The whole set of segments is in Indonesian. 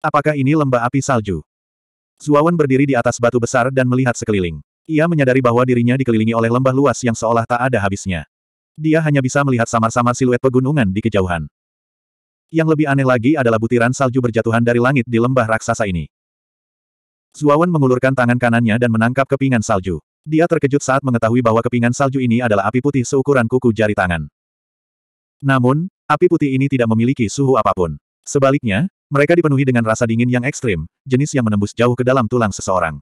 Apakah ini lembah api salju? Zuawan berdiri di atas batu besar dan melihat sekeliling. Ia menyadari bahwa dirinya dikelilingi oleh lembah luas yang seolah tak ada habisnya. Dia hanya bisa melihat samar-samar siluet pegunungan di kejauhan. Yang lebih aneh lagi adalah butiran salju berjatuhan dari langit di lembah raksasa ini. Zuawan mengulurkan tangan kanannya dan menangkap kepingan salju. Dia terkejut saat mengetahui bahwa kepingan salju ini adalah api putih seukuran kuku jari tangan. Namun, api putih ini tidak memiliki suhu apapun. Sebaliknya, mereka dipenuhi dengan rasa dingin yang ekstrim, jenis yang menembus jauh ke dalam tulang seseorang.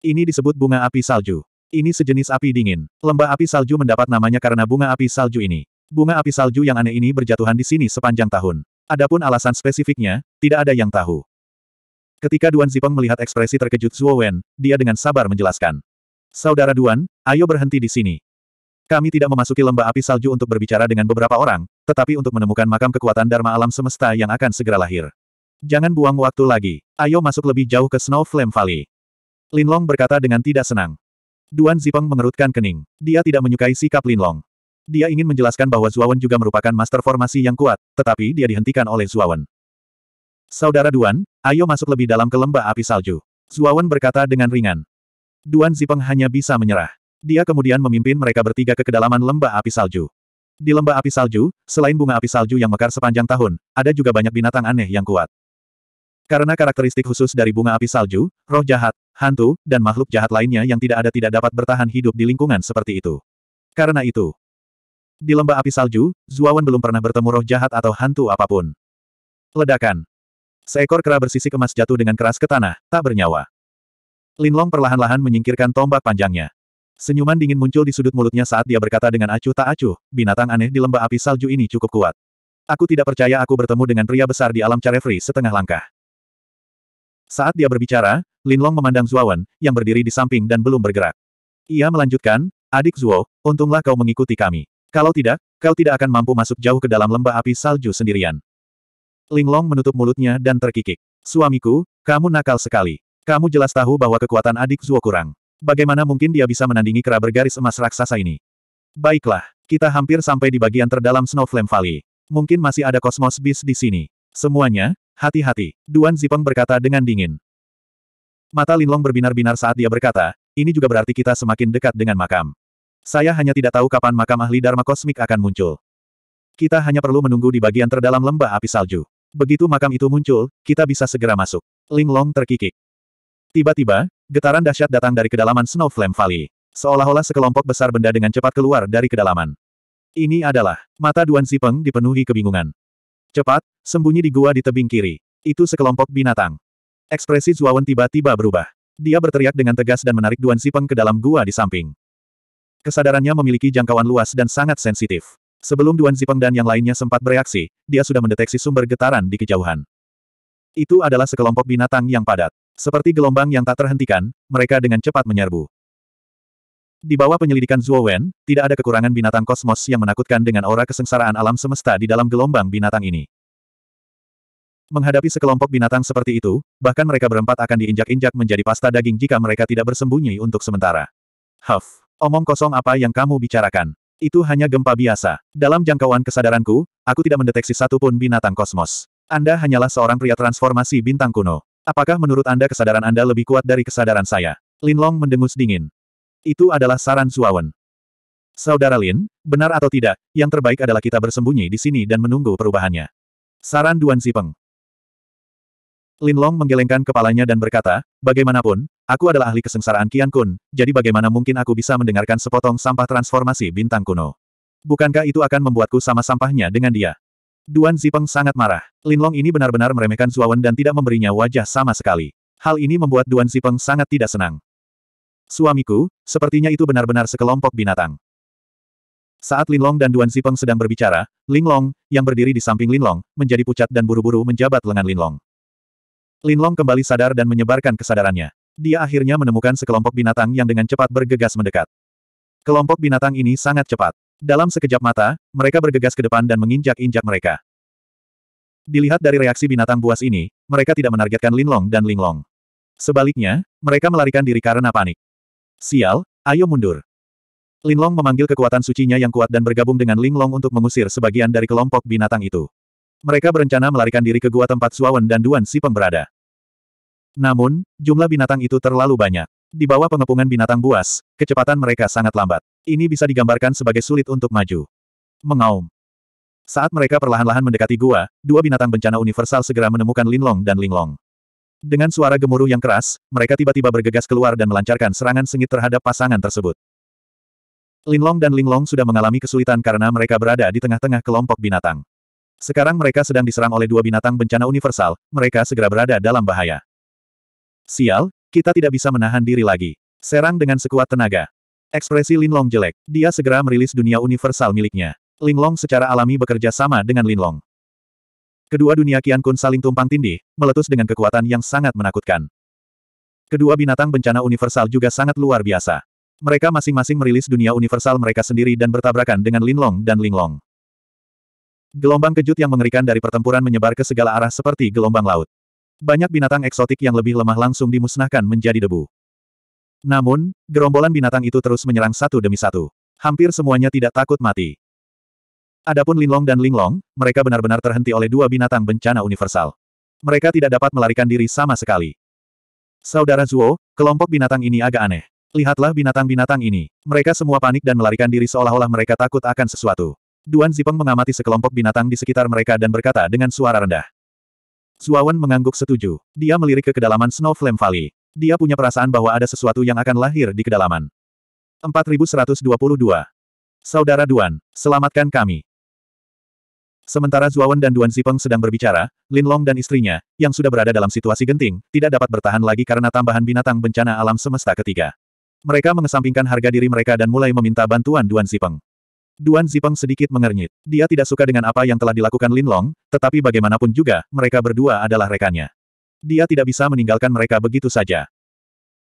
Ini disebut bunga api salju. Ini sejenis api dingin. Lembah api salju mendapat namanya karena bunga api salju ini. Bunga api salju yang aneh ini berjatuhan di sini sepanjang tahun. Adapun alasan spesifiknya, tidak ada yang tahu. Ketika Duan Zipeng melihat ekspresi terkejut Zhuo Wen, dia dengan sabar menjelaskan. Saudara Duan, ayo berhenti di sini. Kami tidak memasuki lembah api salju untuk berbicara dengan beberapa orang, tetapi untuk menemukan makam kekuatan Dharma alam semesta yang akan segera lahir. Jangan buang waktu lagi. Ayo masuk lebih jauh ke Snow Flame Valley. Linlong berkata dengan tidak senang. Duan Zipeng mengerutkan kening. Dia tidak menyukai sikap Linlong. Dia ingin menjelaskan bahwa Zuawan juga merupakan master formasi yang kuat, tetapi dia dihentikan oleh Zuawan. Saudara Duan, ayo masuk lebih dalam ke lembah api salju. Zuawan berkata dengan ringan. Duan Zipeng hanya bisa menyerah. Dia kemudian memimpin mereka bertiga ke kedalaman lembah api salju. Di lembah api salju, selain bunga api salju yang mekar sepanjang tahun, ada juga banyak binatang aneh yang kuat. Karena karakteristik khusus dari bunga api salju, roh jahat, hantu, dan makhluk jahat lainnya yang tidak ada tidak dapat bertahan hidup di lingkungan seperti itu. Karena itu, di lembah api salju, Zuawan belum pernah bertemu roh jahat atau hantu apapun. Ledakan. Seekor kera bersisik emas jatuh dengan keras ke tanah, tak bernyawa. Linlong perlahan-lahan menyingkirkan tombak panjangnya. Senyuman dingin muncul di sudut mulutnya saat dia berkata dengan acuh tak acuh, binatang aneh di lembah api salju ini cukup kuat. Aku tidak percaya aku bertemu dengan pria besar di alam Carefree setengah langkah. Saat dia berbicara, Lin Long memandang Zuawan, yang berdiri di samping dan belum bergerak. Ia melanjutkan, adik Zuo, untunglah kau mengikuti kami. Kalau tidak, kau tidak akan mampu masuk jauh ke dalam lembah api salju sendirian. Long menutup mulutnya dan terkikik. Suamiku, kamu nakal sekali. Kamu jelas tahu bahwa kekuatan adik Zuo kurang. Bagaimana mungkin dia bisa menandingi kera bergaris emas raksasa ini? Baiklah, kita hampir sampai di bagian terdalam Snowflame Valley. Mungkin masih ada kosmos bis di sini. Semuanya, hati-hati, Duan Zipeng berkata dengan dingin. Mata Linlong berbinar-binar saat dia berkata, ini juga berarti kita semakin dekat dengan makam. Saya hanya tidak tahu kapan makam ahli Dharma Kosmik akan muncul. Kita hanya perlu menunggu di bagian terdalam lembah api salju. Begitu makam itu muncul, kita bisa segera masuk. Linglong terkikik. Tiba-tiba, getaran dahsyat datang dari kedalaman Snow Flame Valley. Seolah-olah sekelompok besar benda dengan cepat keluar dari kedalaman. Ini adalah, mata Duan Zipeng dipenuhi kebingungan. Cepat, sembunyi di gua di tebing kiri. Itu sekelompok binatang. Ekspresi Zuawan tiba-tiba berubah. Dia berteriak dengan tegas dan menarik Duan Sipeng ke dalam gua di samping. Kesadarannya memiliki jangkauan luas dan sangat sensitif. Sebelum Duan Zipeng dan yang lainnya sempat bereaksi, dia sudah mendeteksi sumber getaran di kejauhan. Itu adalah sekelompok binatang yang padat. Seperti gelombang yang tak terhentikan, mereka dengan cepat menyerbu. Di bawah penyelidikan Zhuo Wen, tidak ada kekurangan binatang kosmos yang menakutkan dengan aura kesengsaraan alam semesta di dalam gelombang binatang ini. Menghadapi sekelompok binatang seperti itu, bahkan mereka berempat akan diinjak-injak menjadi pasta daging jika mereka tidak bersembunyi untuk sementara. Huff, omong kosong apa yang kamu bicarakan? Itu hanya gempa biasa. Dalam jangkauan kesadaranku, aku tidak mendeteksi satupun binatang kosmos. Anda hanyalah seorang pria transformasi bintang kuno. Apakah menurut Anda kesadaran Anda lebih kuat dari kesadaran saya? Lin Long mendengus dingin. Itu adalah saran Zuawan. Saudara Lin, benar atau tidak, yang terbaik adalah kita bersembunyi di sini dan menunggu perubahannya. Saran Duan Sipeng. Lin Long menggelengkan kepalanya dan berkata, bagaimanapun, aku adalah ahli kesengsaraan Kian Kun, jadi bagaimana mungkin aku bisa mendengarkan sepotong sampah transformasi bintang kuno? Bukankah itu akan membuatku sama sampahnya dengan dia? Duan Zipeng sangat marah. Linlong ini benar-benar meremehkan Zuawan dan tidak memberinya wajah sama sekali. Hal ini membuat Duan Zipeng sangat tidak senang. Suamiku, sepertinya itu benar-benar sekelompok binatang. Saat Linlong dan Duan Zipeng sedang berbicara, Linlong, yang berdiri di samping Linlong, menjadi pucat dan buru-buru menjabat lengan Linlong. Linlong kembali sadar dan menyebarkan kesadarannya. Dia akhirnya menemukan sekelompok binatang yang dengan cepat bergegas mendekat. Kelompok binatang ini sangat cepat. Dalam sekejap mata, mereka bergegas ke depan dan menginjak-injak mereka. Dilihat dari reaksi binatang buas ini, mereka tidak menargetkan Linlong dan Linglong. Sebaliknya, mereka melarikan diri karena panik. Sial, ayo mundur. Linlong memanggil kekuatan sucinya yang kuat dan bergabung dengan Linglong untuk mengusir sebagian dari kelompok binatang itu. Mereka berencana melarikan diri ke gua tempat Suawen dan Duan Si Pemberada. Namun, jumlah binatang itu terlalu banyak. Di bawah pengepungan binatang buas, kecepatan mereka sangat lambat. Ini bisa digambarkan sebagai sulit untuk maju. Mengaum. Saat mereka perlahan-lahan mendekati gua, dua binatang bencana universal segera menemukan Linlong dan Linglong. Dengan suara gemuruh yang keras, mereka tiba-tiba bergegas keluar dan melancarkan serangan sengit terhadap pasangan tersebut. Linlong dan Linglong sudah mengalami kesulitan karena mereka berada di tengah-tengah kelompok binatang. Sekarang mereka sedang diserang oleh dua binatang bencana universal, mereka segera berada dalam bahaya. Sial, kita tidak bisa menahan diri lagi. Serang dengan sekuat tenaga. Ekspresi Linlong jelek. Dia segera merilis dunia universal miliknya. Linlong secara alami bekerja sama dengan Linlong. Kedua dunia Qian Kun saling tumpang tindih, meletus dengan kekuatan yang sangat menakutkan. Kedua binatang bencana universal juga sangat luar biasa. Mereka masing-masing merilis dunia universal mereka sendiri dan bertabrakan dengan Linlong dan Linglong. Gelombang kejut yang mengerikan dari pertempuran menyebar ke segala arah seperti gelombang laut banyak binatang eksotik yang lebih lemah langsung dimusnahkan menjadi debu. Namun, gerombolan binatang itu terus menyerang satu demi satu. Hampir semuanya tidak takut mati. Adapun Linlong dan Linglong, mereka benar-benar terhenti oleh dua binatang bencana universal. Mereka tidak dapat melarikan diri sama sekali. Saudara Zuo, kelompok binatang ini agak aneh. Lihatlah binatang-binatang ini. Mereka semua panik dan melarikan diri seolah-olah mereka takut akan sesuatu. Duan Zipeng mengamati sekelompok binatang di sekitar mereka dan berkata dengan suara rendah. Zuawan mengangguk setuju. Dia melirik ke kedalaman Snow Flame Valley. Dia punya perasaan bahwa ada sesuatu yang akan lahir di kedalaman. 4122. Saudara Duan, selamatkan kami. Sementara Zuawan dan Duan Zipeng sedang berbicara, Lin Long dan istrinya, yang sudah berada dalam situasi genting, tidak dapat bertahan lagi karena tambahan binatang bencana alam semesta ketiga. Mereka mengesampingkan harga diri mereka dan mulai meminta bantuan Duan Zipeng. Duan Zipeng sedikit mengernyit. Dia tidak suka dengan apa yang telah dilakukan Lin Long, tetapi bagaimanapun juga, mereka berdua adalah rekannya. Dia tidak bisa meninggalkan mereka begitu saja.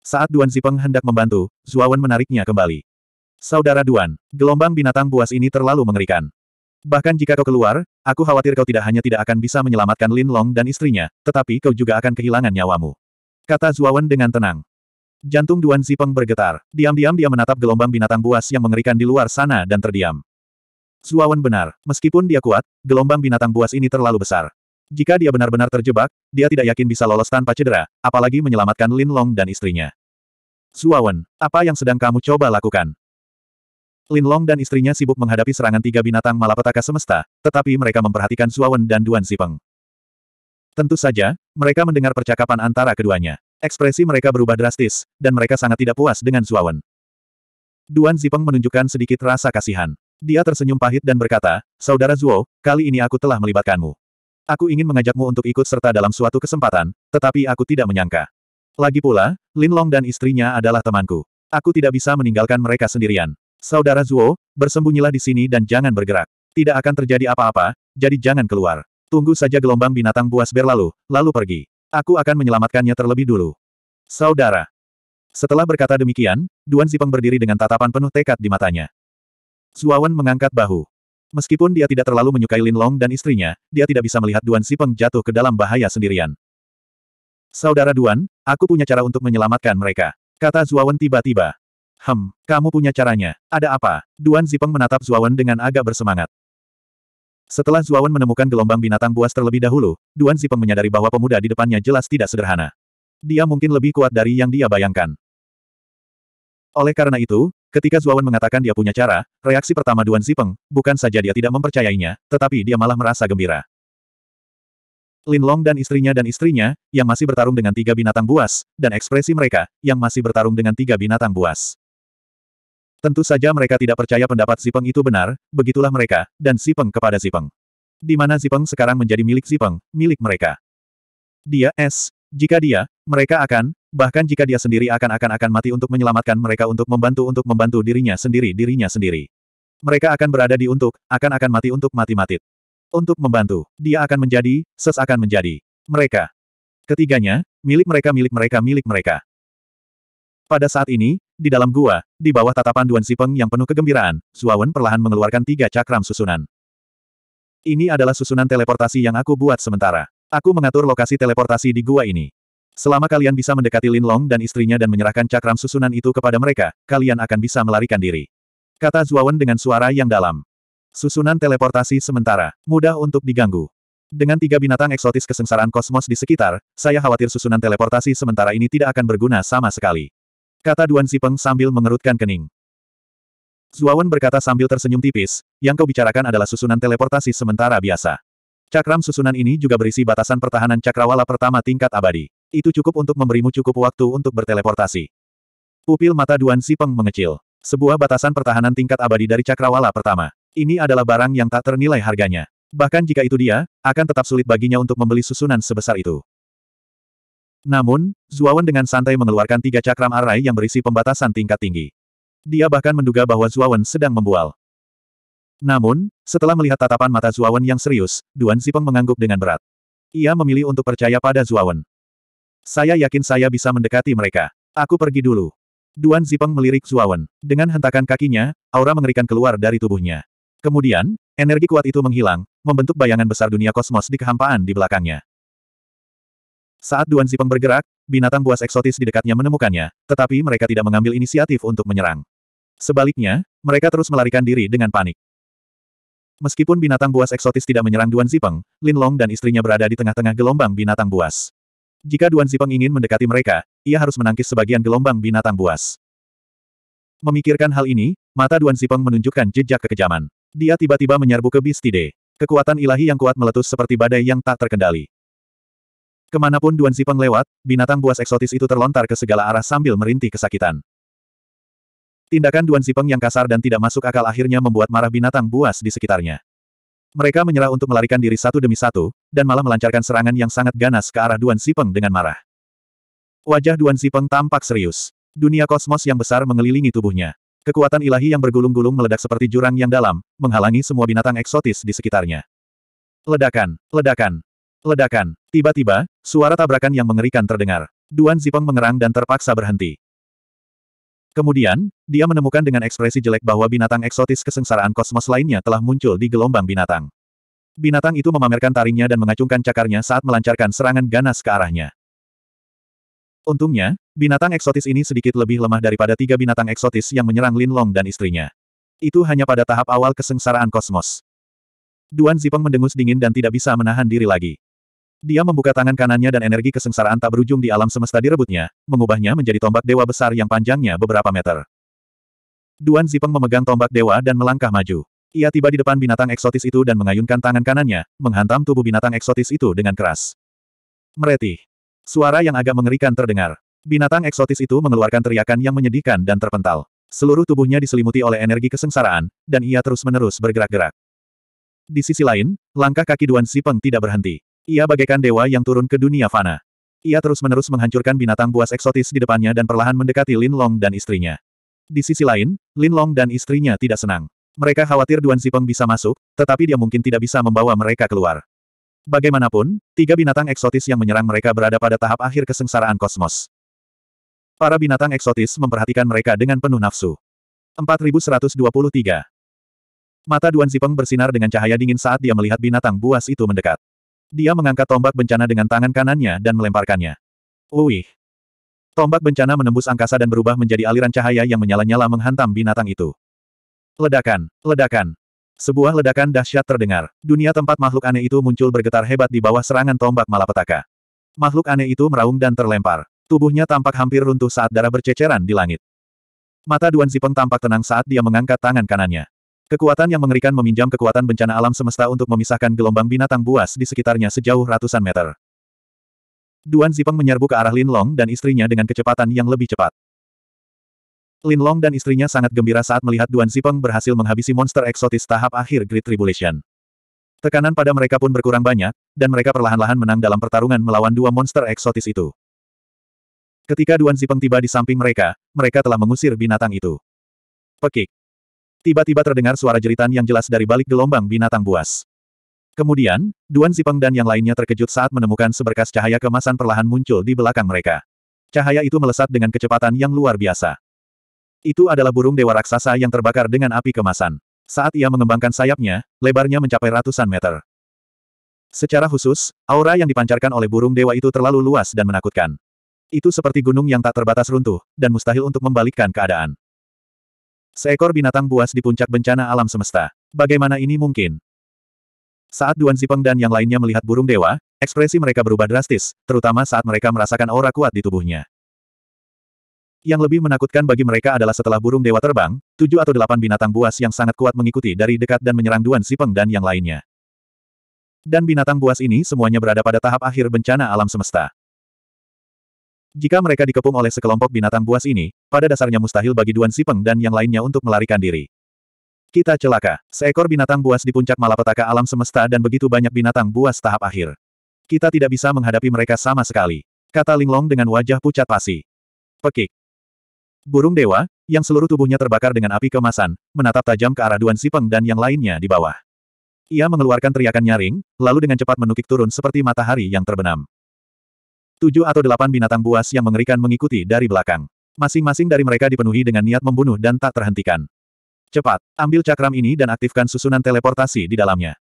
Saat Duan Zipeng hendak membantu, Zuawan menariknya kembali. Saudara Duan, gelombang binatang buas ini terlalu mengerikan. Bahkan jika kau keluar, aku khawatir kau tidak hanya tidak akan bisa menyelamatkan Lin Long dan istrinya, tetapi kau juga akan kehilangan nyawamu. Kata Zuawan dengan tenang. Jantung Duan Zipeng bergetar. Diam-diam dia menatap gelombang binatang buas yang mengerikan di luar sana dan terdiam. Zuawan benar, meskipun dia kuat, gelombang binatang buas ini terlalu besar. Jika dia benar-benar terjebak, dia tidak yakin bisa lolos tanpa cedera, apalagi menyelamatkan Lin Long dan istrinya. Zuawan, apa yang sedang kamu coba lakukan? Lin Long dan istrinya sibuk menghadapi serangan tiga binatang malapetaka semesta, tetapi mereka memperhatikan Zuawan dan Duan Zipeng. Tentu saja, mereka mendengar percakapan antara keduanya. Ekspresi mereka berubah drastis, dan mereka sangat tidak puas dengan Zuawan. Duan Zipeng menunjukkan sedikit rasa kasihan. Dia tersenyum pahit dan berkata, Saudara Zuo, kali ini aku telah melibatkanmu. Aku ingin mengajakmu untuk ikut serta dalam suatu kesempatan, tetapi aku tidak menyangka. Lagi pula, Lin Long dan istrinya adalah temanku. Aku tidak bisa meninggalkan mereka sendirian. Saudara Zuo, bersembunyilah di sini dan jangan bergerak. Tidak akan terjadi apa-apa, jadi jangan keluar. Tunggu saja gelombang binatang buas berlalu, lalu pergi. Aku akan menyelamatkannya terlebih dulu. Saudara. Setelah berkata demikian, Duan Zipeng berdiri dengan tatapan penuh tekad di matanya. Zuawan mengangkat bahu. Meskipun dia tidak terlalu menyukai Lin Long dan istrinya, dia tidak bisa melihat Duan Zipeng jatuh ke dalam bahaya sendirian. Saudara Duan, aku punya cara untuk menyelamatkan mereka. Kata Zuawan tiba-tiba. Hem, kamu punya caranya. Ada apa? Duan Zipeng menatap Zuawan dengan agak bersemangat. Setelah Zuawan menemukan gelombang binatang buas terlebih dahulu, Duan Zipeng menyadari bahwa pemuda di depannya jelas tidak sederhana. Dia mungkin lebih kuat dari yang dia bayangkan. Oleh karena itu, ketika Zuawan mengatakan dia punya cara, reaksi pertama Duan Zipeng, bukan saja dia tidak mempercayainya, tetapi dia malah merasa gembira. Lin Long dan istrinya dan istrinya, yang masih bertarung dengan tiga binatang buas, dan ekspresi mereka, yang masih bertarung dengan tiga binatang buas. Tentu saja mereka tidak percaya pendapat Zipeng itu benar, begitulah mereka, dan Zipeng kepada Zipeng. Di mana Zipeng sekarang menjadi milik Zipeng, milik mereka. Dia es, Jika dia, mereka akan, bahkan jika dia sendiri akan-akan akan mati untuk menyelamatkan mereka untuk membantu untuk membantu dirinya sendiri dirinya sendiri. Mereka akan berada di untuk, akan-akan mati untuk mati-matit. Untuk membantu, dia akan menjadi, ses akan menjadi. Mereka. Ketiganya, milik mereka milik mereka milik mereka. Pada saat ini, di dalam gua, di bawah tatapan Duan Sipeng yang penuh kegembiraan, Suawen perlahan mengeluarkan tiga cakram susunan. Ini adalah susunan teleportasi yang aku buat sementara. Aku mengatur lokasi teleportasi di gua ini. Selama kalian bisa mendekati Lin Long dan istrinya dan menyerahkan cakram susunan itu kepada mereka, kalian akan bisa melarikan diri. Kata Zuawan dengan suara yang dalam. Susunan teleportasi sementara, mudah untuk diganggu. Dengan tiga binatang eksotis kesengsaraan kosmos di sekitar, saya khawatir susunan teleportasi sementara ini tidak akan berguna sama sekali. Kata Duan Zipeng sambil mengerutkan kening. Zuawan berkata sambil tersenyum tipis, yang kau bicarakan adalah susunan teleportasi sementara biasa. Cakram susunan ini juga berisi batasan pertahanan cakrawala pertama tingkat abadi. Itu cukup untuk memberimu cukup waktu untuk berteleportasi. Pupil mata Duan Zipeng mengecil. Sebuah batasan pertahanan tingkat abadi dari cakrawala pertama. Ini adalah barang yang tak ternilai harganya. Bahkan jika itu dia, akan tetap sulit baginya untuk membeli susunan sebesar itu. Namun, Zuawan dengan santai mengeluarkan tiga cakram arai yang berisi pembatasan tingkat tinggi. Dia bahkan menduga bahwa Zuawan sedang membual. Namun, setelah melihat tatapan mata Zuawan yang serius, Duan Zipeng mengangguk dengan berat. Ia memilih untuk percaya pada Zuawan. Saya yakin saya bisa mendekati mereka. Aku pergi dulu. Duan Zipeng melirik Zuawan. Dengan hentakan kakinya, aura mengerikan keluar dari tubuhnya. Kemudian, energi kuat itu menghilang, membentuk bayangan besar dunia kosmos di kehampaan di belakangnya. Saat Duan Zipeng bergerak, binatang buas eksotis di dekatnya menemukannya, tetapi mereka tidak mengambil inisiatif untuk menyerang. Sebaliknya, mereka terus melarikan diri dengan panik. Meskipun binatang buas eksotis tidak menyerang Duan Zipeng, Lin Long dan istrinya berada di tengah-tengah gelombang binatang buas. Jika Duan Zipeng ingin mendekati mereka, ia harus menangkis sebagian gelombang binatang buas. Memikirkan hal ini, mata Duan Zipeng menunjukkan jejak kekejaman. Dia tiba-tiba menyerbu ke Bistide. Kekuatan ilahi yang kuat meletus seperti badai yang tak terkendali. Kemanapun Duan Zipeng lewat, binatang buas eksotis itu terlontar ke segala arah sambil merintih kesakitan. Tindakan Duan Zipeng yang kasar dan tidak masuk akal akhirnya membuat marah binatang buas di sekitarnya. Mereka menyerah untuk melarikan diri satu demi satu, dan malah melancarkan serangan yang sangat ganas ke arah Duan Zipeng dengan marah. Wajah Duan Zipeng tampak serius. Dunia kosmos yang besar mengelilingi tubuhnya. Kekuatan ilahi yang bergulung-gulung meledak seperti jurang yang dalam, menghalangi semua binatang eksotis di sekitarnya. Ledakan, ledakan, Ledakan. Tiba-tiba, suara tabrakan yang mengerikan terdengar. Duan Zipeng mengerang dan terpaksa berhenti. Kemudian, dia menemukan dengan ekspresi jelek bahwa binatang eksotis kesengsaraan kosmos lainnya telah muncul di gelombang binatang. Binatang itu memamerkan taringnya dan mengacungkan cakarnya saat melancarkan serangan ganas ke arahnya. Untungnya, binatang eksotis ini sedikit lebih lemah daripada tiga binatang eksotis yang menyerang Lin Long dan istrinya. Itu hanya pada tahap awal kesengsaraan kosmos. Duan Zipeng mendengus dingin dan tidak bisa menahan diri lagi. Dia membuka tangan kanannya dan energi kesengsaraan tak berujung di alam semesta direbutnya, mengubahnya menjadi tombak dewa besar yang panjangnya beberapa meter. Duan Zipeng memegang tombak dewa dan melangkah maju. Ia tiba di depan binatang eksotis itu dan mengayunkan tangan kanannya, menghantam tubuh binatang eksotis itu dengan keras. Mereti. Suara yang agak mengerikan terdengar. Binatang eksotis itu mengeluarkan teriakan yang menyedihkan dan terpental. Seluruh tubuhnya diselimuti oleh energi kesengsaraan, dan ia terus-menerus bergerak-gerak. Di sisi lain, langkah kaki Duan Zipeng tidak berhenti. Ia bagaikan dewa yang turun ke dunia fana. Ia terus-menerus menghancurkan binatang buas eksotis di depannya dan perlahan mendekati Lin Long dan istrinya. Di sisi lain, Lin Long dan istrinya tidak senang. Mereka khawatir Duan Zipeng bisa masuk, tetapi dia mungkin tidak bisa membawa mereka keluar. Bagaimanapun, tiga binatang eksotis yang menyerang mereka berada pada tahap akhir kesengsaraan kosmos. Para binatang eksotis memperhatikan mereka dengan penuh nafsu. 4123 Mata Duan Zipeng bersinar dengan cahaya dingin saat dia melihat binatang buas itu mendekat. Dia mengangkat tombak bencana dengan tangan kanannya dan melemparkannya. Uih! Tombak bencana menembus angkasa dan berubah menjadi aliran cahaya yang menyala-nyala menghantam binatang itu. Ledakan! Ledakan! Sebuah ledakan dahsyat terdengar. Dunia tempat makhluk aneh itu muncul bergetar hebat di bawah serangan tombak malapetaka. Makhluk aneh itu meraung dan terlempar. Tubuhnya tampak hampir runtuh saat darah berceceran di langit. Mata Duan Zipeng tampak tenang saat dia mengangkat tangan kanannya. Kekuatan yang mengerikan meminjam kekuatan bencana alam semesta untuk memisahkan gelombang binatang buas di sekitarnya sejauh ratusan meter. Duan Zipeng menyerbu ke arah Lin Long dan istrinya dengan kecepatan yang lebih cepat. Lin Long dan istrinya sangat gembira saat melihat Duan Zipeng berhasil menghabisi monster eksotis tahap akhir Great Tribulation. Tekanan pada mereka pun berkurang banyak, dan mereka perlahan-lahan menang dalam pertarungan melawan dua monster eksotis itu. Ketika Duan Zipeng tiba di samping mereka, mereka telah mengusir binatang itu. Pekik. Tiba-tiba terdengar suara jeritan yang jelas dari balik gelombang binatang buas. Kemudian, Duan Zipeng dan yang lainnya terkejut saat menemukan seberkas cahaya kemasan perlahan muncul di belakang mereka. Cahaya itu melesat dengan kecepatan yang luar biasa. Itu adalah burung dewa raksasa yang terbakar dengan api kemasan. Saat ia mengembangkan sayapnya, lebarnya mencapai ratusan meter. Secara khusus, aura yang dipancarkan oleh burung dewa itu terlalu luas dan menakutkan. Itu seperti gunung yang tak terbatas runtuh, dan mustahil untuk membalikkan keadaan. Seekor binatang buas di puncak bencana alam semesta. Bagaimana ini mungkin? Saat Duan Zipeng dan yang lainnya melihat burung dewa, ekspresi mereka berubah drastis, terutama saat mereka merasakan aura kuat di tubuhnya. Yang lebih menakutkan bagi mereka adalah setelah burung dewa terbang, tujuh atau delapan binatang buas yang sangat kuat mengikuti dari dekat dan menyerang Duan Zipeng dan yang lainnya. Dan binatang buas ini semuanya berada pada tahap akhir bencana alam semesta. Jika mereka dikepung oleh sekelompok binatang buas ini, pada dasarnya mustahil bagi Duan Sipeng dan yang lainnya untuk melarikan diri. Kita celaka. Seekor binatang buas di puncak malapetaka alam semesta dan begitu banyak binatang buas tahap akhir. Kita tidak bisa menghadapi mereka sama sekali. Kata Linglong dengan wajah pucat pasi. Pekik. Burung dewa, yang seluruh tubuhnya terbakar dengan api kemasan, menatap tajam ke arah Duan Sipeng dan yang lainnya di bawah. Ia mengeluarkan teriakan nyaring, lalu dengan cepat menukik turun seperti matahari yang terbenam. Tujuh atau delapan binatang buas yang mengerikan mengikuti dari belakang. Masing-masing dari mereka dipenuhi dengan niat membunuh dan tak terhentikan. Cepat, ambil cakram ini dan aktifkan susunan teleportasi di dalamnya.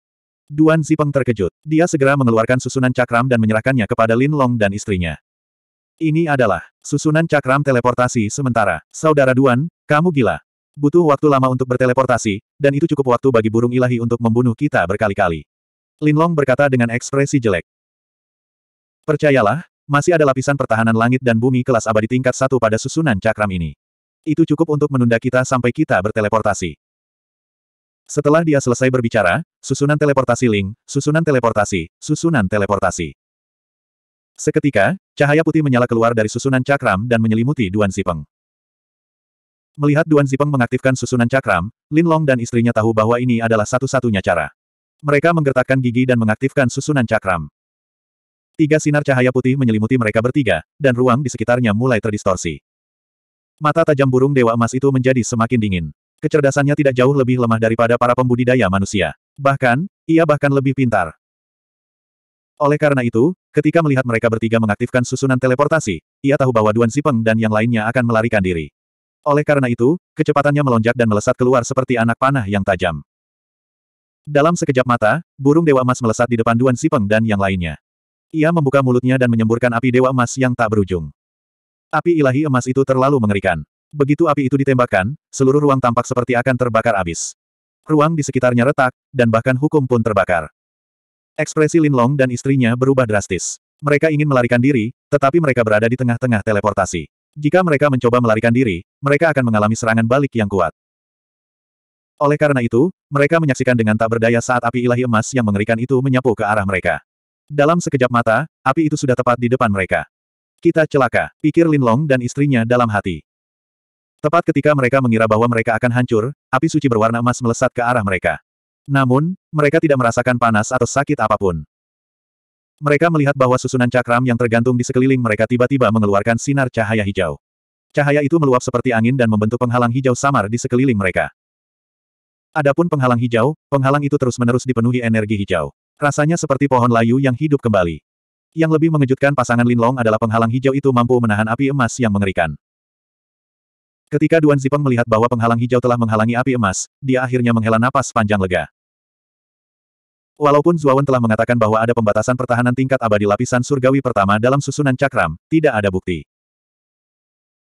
Duan Zipeng terkejut. Dia segera mengeluarkan susunan cakram dan menyerahkannya kepada Lin Long dan istrinya. Ini adalah susunan cakram teleportasi sementara. Saudara Duan, kamu gila. Butuh waktu lama untuk berteleportasi, dan itu cukup waktu bagi burung ilahi untuk membunuh kita berkali-kali. Lin Long berkata dengan ekspresi jelek. Percayalah, masih ada lapisan pertahanan langit dan bumi kelas abadi tingkat satu pada susunan cakram ini. Itu cukup untuk menunda kita sampai kita berteleportasi. Setelah dia selesai berbicara, susunan teleportasi ling, susunan teleportasi, susunan teleportasi. Seketika, cahaya putih menyala keluar dari susunan cakram dan menyelimuti Duan Zipeng. Melihat Duan Zipeng mengaktifkan susunan cakram, Lin Long dan istrinya tahu bahwa ini adalah satu-satunya cara. Mereka menggertakkan gigi dan mengaktifkan susunan cakram. Tiga sinar cahaya putih menyelimuti mereka bertiga, dan ruang di sekitarnya mulai terdistorsi. Mata tajam burung Dewa Emas itu menjadi semakin dingin. Kecerdasannya tidak jauh lebih lemah daripada para pembudidaya manusia. Bahkan, ia bahkan lebih pintar. Oleh karena itu, ketika melihat mereka bertiga mengaktifkan susunan teleportasi, ia tahu bahwa Duan Sipeng dan yang lainnya akan melarikan diri. Oleh karena itu, kecepatannya melonjak dan melesat keluar seperti anak panah yang tajam. Dalam sekejap mata, burung Dewa Emas melesat di depan Duan Sipeng dan yang lainnya. Ia membuka mulutnya dan menyemburkan api dewa emas yang tak berujung. Api ilahi emas itu terlalu mengerikan. Begitu api itu ditembakkan, seluruh ruang tampak seperti akan terbakar abis. Ruang di sekitarnya retak, dan bahkan hukum pun terbakar. Ekspresi Lin Long dan istrinya berubah drastis. Mereka ingin melarikan diri, tetapi mereka berada di tengah-tengah teleportasi. Jika mereka mencoba melarikan diri, mereka akan mengalami serangan balik yang kuat. Oleh karena itu, mereka menyaksikan dengan tak berdaya saat api ilahi emas yang mengerikan itu menyapu ke arah mereka. Dalam sekejap mata, api itu sudah tepat di depan mereka. Kita celaka, pikir Linlong dan istrinya dalam hati. Tepat ketika mereka mengira bahwa mereka akan hancur, api suci berwarna emas melesat ke arah mereka. Namun, mereka tidak merasakan panas atau sakit apapun. Mereka melihat bahwa susunan cakram yang tergantung di sekeliling mereka tiba-tiba mengeluarkan sinar cahaya hijau. Cahaya itu meluap seperti angin dan membentuk penghalang hijau samar di sekeliling mereka. Adapun penghalang hijau, penghalang itu terus-menerus dipenuhi energi hijau. Rasanya seperti pohon layu yang hidup kembali. Yang lebih mengejutkan pasangan Linlong adalah penghalang hijau itu mampu menahan api emas yang mengerikan. Ketika Duan Zipeng melihat bahwa penghalang hijau telah menghalangi api emas, dia akhirnya menghela napas panjang lega. Walaupun Zuawan telah mengatakan bahwa ada pembatasan pertahanan tingkat abadi lapisan surgawi pertama dalam susunan cakram, tidak ada bukti.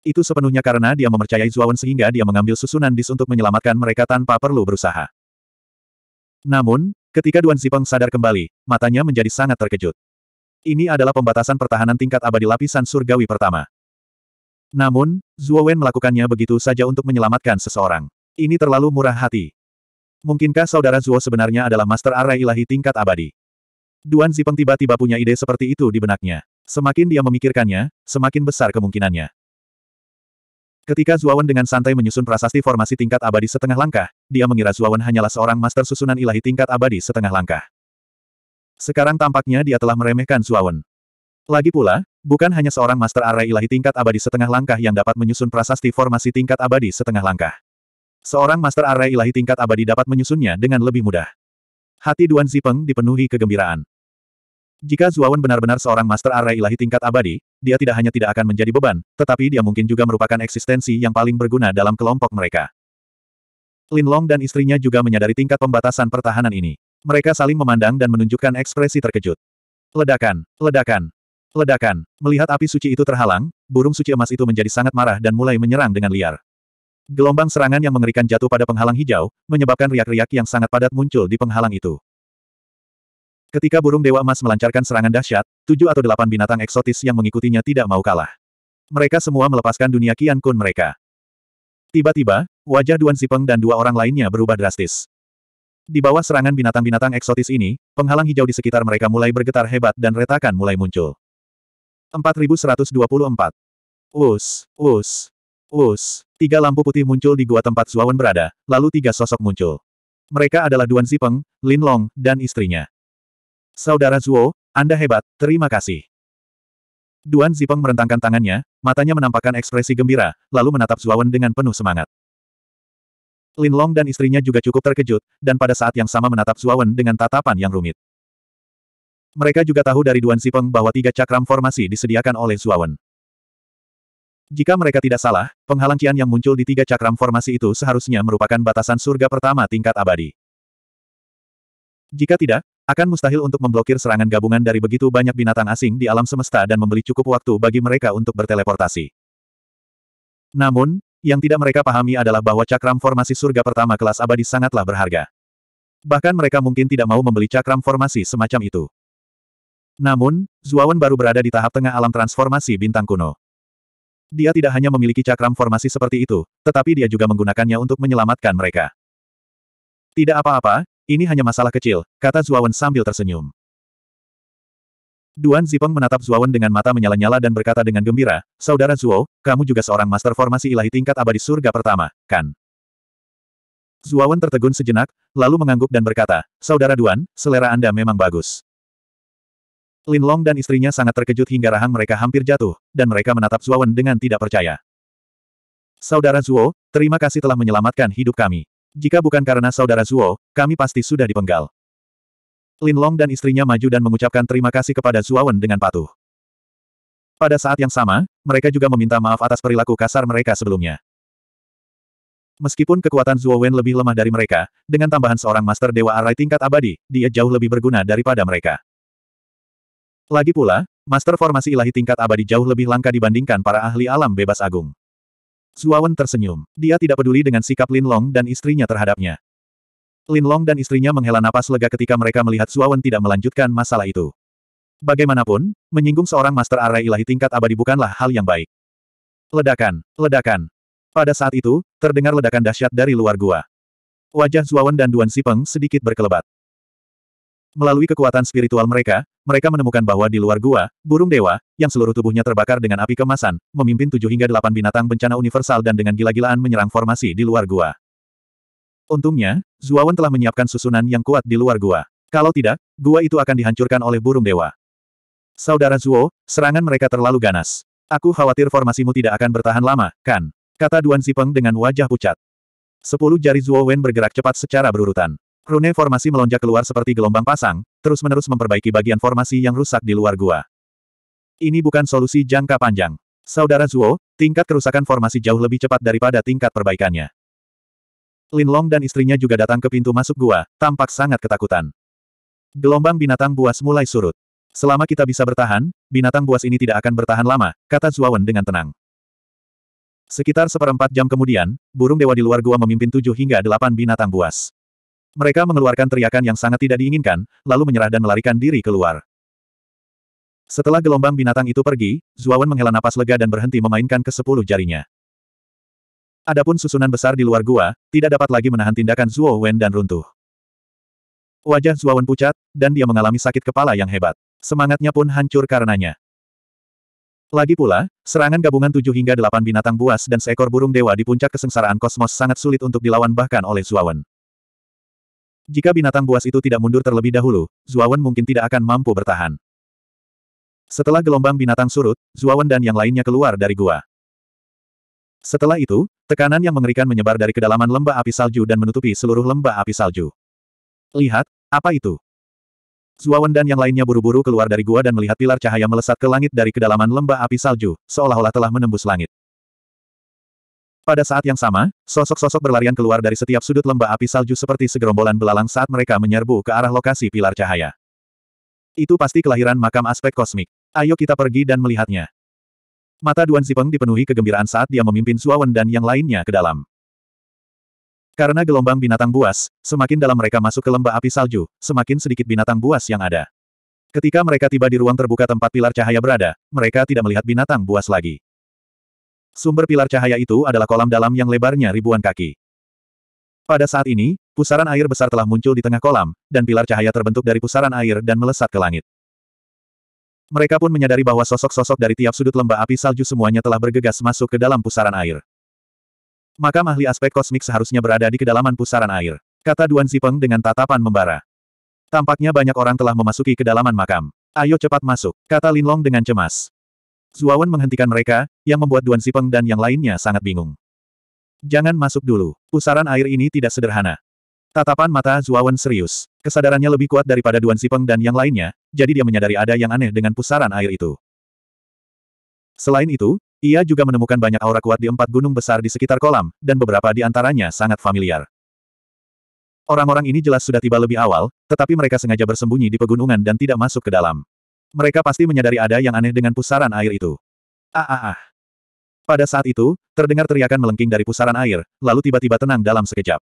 Itu sepenuhnya karena dia memercayai Zuawan sehingga dia mengambil susunan dis untuk menyelamatkan mereka tanpa perlu berusaha. Namun, Ketika Duan Zipeng sadar kembali, matanya menjadi sangat terkejut. Ini adalah pembatasan pertahanan tingkat abadi lapisan surgawi pertama. Namun, Zhuo Wen melakukannya begitu saja untuk menyelamatkan seseorang. Ini terlalu murah hati. Mungkinkah saudara Zuo sebenarnya adalah Master Array Ilahi tingkat abadi? Duan Zipeng tiba-tiba punya ide seperti itu di benaknya. Semakin dia memikirkannya, semakin besar kemungkinannya. Ketika Zuawan dengan santai menyusun prasasti formasi tingkat abadi setengah langkah, dia mengira Zuawan hanyalah seorang master susunan ilahi tingkat abadi setengah langkah. Sekarang tampaknya dia telah meremehkan Zuawan. Lagi pula, bukan hanya seorang master array ilahi tingkat abadi setengah langkah yang dapat menyusun prasasti formasi tingkat abadi setengah langkah. Seorang master array ilahi tingkat abadi dapat menyusunnya dengan lebih mudah. Hati Duan Zipeng dipenuhi kegembiraan. Jika Zuawan benar-benar seorang Master Array ilahi tingkat abadi, dia tidak hanya tidak akan menjadi beban, tetapi dia mungkin juga merupakan eksistensi yang paling berguna dalam kelompok mereka. Lin Long dan istrinya juga menyadari tingkat pembatasan pertahanan ini. Mereka saling memandang dan menunjukkan ekspresi terkejut. Ledakan, ledakan, ledakan. Melihat api suci itu terhalang, burung suci emas itu menjadi sangat marah dan mulai menyerang dengan liar. Gelombang serangan yang mengerikan jatuh pada penghalang hijau, menyebabkan riak-riak yang sangat padat muncul di penghalang itu. Ketika burung dewa emas melancarkan serangan dahsyat, tujuh atau delapan binatang eksotis yang mengikutinya tidak mau kalah. Mereka semua melepaskan dunia Qian Kun mereka. Tiba-tiba, wajah Duan Zipeng dan dua orang lainnya berubah drastis. Di bawah serangan binatang-binatang eksotis ini, penghalang hijau di sekitar mereka mulai bergetar hebat dan retakan mulai muncul. 4124. Us, us, us. Tiga lampu putih muncul di gua tempat Zuawan berada, lalu tiga sosok muncul. Mereka adalah Duan Zipeng, Lin Long, dan istrinya. Saudara Zuo, Anda hebat, terima kasih. Duan Zipeng merentangkan tangannya, matanya menampakkan ekspresi gembira, lalu menatap Zuawan dengan penuh semangat. Lin Long dan istrinya juga cukup terkejut, dan pada saat yang sama menatap Zuawan dengan tatapan yang rumit. Mereka juga tahu dari Duan Zipeng bahwa tiga cakram formasi disediakan oleh Zuawan. Jika mereka tidak salah, penghalang Qian yang muncul di tiga cakram formasi itu seharusnya merupakan batasan surga pertama tingkat abadi. Jika tidak, akan mustahil untuk memblokir serangan gabungan dari begitu banyak binatang asing di alam semesta dan membeli cukup waktu bagi mereka untuk berteleportasi. Namun, yang tidak mereka pahami adalah bahwa cakram formasi surga pertama kelas abadi sangatlah berharga. Bahkan mereka mungkin tidak mau membeli cakram formasi semacam itu. Namun, Zuawan baru berada di tahap tengah alam transformasi bintang kuno. Dia tidak hanya memiliki cakram formasi seperti itu, tetapi dia juga menggunakannya untuk menyelamatkan mereka. Tidak apa-apa, ini hanya masalah kecil, kata Zuawan sambil tersenyum. Duan Zipeng menatap Zuawan dengan mata menyala-nyala dan berkata dengan gembira, Saudara Zuo, kamu juga seorang master formasi ilahi tingkat abadi surga pertama, kan? Zuawan tertegun sejenak, lalu mengangguk dan berkata, Saudara Duan, selera Anda memang bagus. Lin Long dan istrinya sangat terkejut hingga rahang mereka hampir jatuh, dan mereka menatap Zuawan dengan tidak percaya. Saudara Zuo, terima kasih telah menyelamatkan hidup kami. Jika bukan karena saudara Zuo, kami pasti sudah dipenggal. Lin Long dan istrinya maju dan mengucapkan terima kasih kepada Zuawan dengan patuh. Pada saat yang sama, mereka juga meminta maaf atas perilaku kasar mereka sebelumnya. Meskipun kekuatan Zuo Wen lebih lemah dari mereka, dengan tambahan seorang Master Dewa Arai tingkat abadi, dia jauh lebih berguna daripada mereka. Lagi pula, Master Formasi Ilahi tingkat abadi jauh lebih langka dibandingkan para ahli alam bebas agung. Zuawan tersenyum. Dia tidak peduli dengan sikap Lin Long dan istrinya terhadapnya. Lin Long dan istrinya menghela napas lega ketika mereka melihat Zuawan tidak melanjutkan masalah itu. Bagaimanapun, menyinggung seorang Master Array ilahi tingkat abadi bukanlah hal yang baik. Ledakan, ledakan. Pada saat itu, terdengar ledakan dahsyat dari luar gua. Wajah Zuawan dan Duan Sipeng sedikit berkelebat. Melalui kekuatan spiritual mereka, mereka menemukan bahwa di luar gua, burung dewa, yang seluruh tubuhnya terbakar dengan api kemasan, memimpin tujuh hingga delapan binatang bencana universal dan dengan gila-gilaan menyerang formasi di luar gua. Untungnya, Zuawan telah menyiapkan susunan yang kuat di luar gua. Kalau tidak, gua itu akan dihancurkan oleh burung dewa. Saudara Zuo, serangan mereka terlalu ganas. Aku khawatir formasimu tidak akan bertahan lama, kan? Kata Duan Zipeng dengan wajah pucat. Sepuluh jari Zuo Wen bergerak cepat secara berurutan. Rune formasi melonjak keluar seperti gelombang pasang, terus-menerus memperbaiki bagian formasi yang rusak di luar gua. Ini bukan solusi jangka panjang. Saudara Zuo, tingkat kerusakan formasi jauh lebih cepat daripada tingkat perbaikannya. Lin Long dan istrinya juga datang ke pintu masuk gua, tampak sangat ketakutan. Gelombang binatang buas mulai surut. Selama kita bisa bertahan, binatang buas ini tidak akan bertahan lama, kata Zuo Wen dengan tenang. Sekitar seperempat jam kemudian, burung dewa di luar gua memimpin tujuh hingga delapan binatang buas. Mereka mengeluarkan teriakan yang sangat tidak diinginkan, lalu menyerah dan melarikan diri keluar. Setelah gelombang binatang itu pergi, Zuawan menghela napas lega dan berhenti memainkan ke sepuluh jarinya. Adapun susunan besar di luar gua, tidak dapat lagi menahan tindakan Zuo Wen dan runtuh. Wajah Zuawan pucat, dan dia mengalami sakit kepala yang hebat. Semangatnya pun hancur karenanya. Lagi pula, serangan gabungan tujuh hingga delapan binatang buas dan seekor burung dewa di puncak kesengsaraan kosmos sangat sulit untuk dilawan bahkan oleh Zuawan. Jika binatang buas itu tidak mundur terlebih dahulu, Zuawan mungkin tidak akan mampu bertahan. Setelah gelombang binatang surut, Zuawan dan yang lainnya keluar dari gua. Setelah itu, tekanan yang mengerikan menyebar dari kedalaman lembah api salju dan menutupi seluruh lembah api salju. Lihat, apa itu? Zuawan dan yang lainnya buru-buru keluar dari gua dan melihat pilar cahaya melesat ke langit dari kedalaman lembah api salju, seolah-olah telah menembus langit. Pada saat yang sama, sosok-sosok berlarian keluar dari setiap sudut lembah api salju seperti segerombolan belalang saat mereka menyerbu ke arah lokasi pilar cahaya. Itu pasti kelahiran makam aspek kosmik. Ayo kita pergi dan melihatnya. Mata Duan Zipeng dipenuhi kegembiraan saat dia memimpin Suawen dan yang lainnya ke dalam. Karena gelombang binatang buas, semakin dalam mereka masuk ke lembah api salju, semakin sedikit binatang buas yang ada. Ketika mereka tiba di ruang terbuka tempat pilar cahaya berada, mereka tidak melihat binatang buas lagi. Sumber pilar cahaya itu adalah kolam dalam yang lebarnya ribuan kaki. Pada saat ini, pusaran air besar telah muncul di tengah kolam, dan pilar cahaya terbentuk dari pusaran air dan melesat ke langit. Mereka pun menyadari bahwa sosok-sosok dari tiap sudut lembah api salju semuanya telah bergegas masuk ke dalam pusaran air. Maka ahli aspek kosmik seharusnya berada di kedalaman pusaran air, kata Duan Zipeng dengan tatapan membara. Tampaknya banyak orang telah memasuki kedalaman makam. Ayo cepat masuk, kata Linlong dengan cemas. Zuawan menghentikan mereka, yang membuat Duan Sipeng dan yang lainnya sangat bingung. Jangan masuk dulu. Pusaran air ini tidak sederhana. Tatapan mata Zuawan serius. Kesadarannya lebih kuat daripada Duan Sipeng dan yang lainnya, jadi dia menyadari ada yang aneh dengan pusaran air itu. Selain itu, ia juga menemukan banyak aura kuat di empat gunung besar di sekitar kolam, dan beberapa di antaranya sangat familiar. Orang-orang ini jelas sudah tiba lebih awal, tetapi mereka sengaja bersembunyi di pegunungan dan tidak masuk ke dalam mereka pasti menyadari ada yang aneh dengan pusaran air itu. Ah ah ah. Pada saat itu, terdengar teriakan melengking dari pusaran air, lalu tiba-tiba tenang dalam sekejap.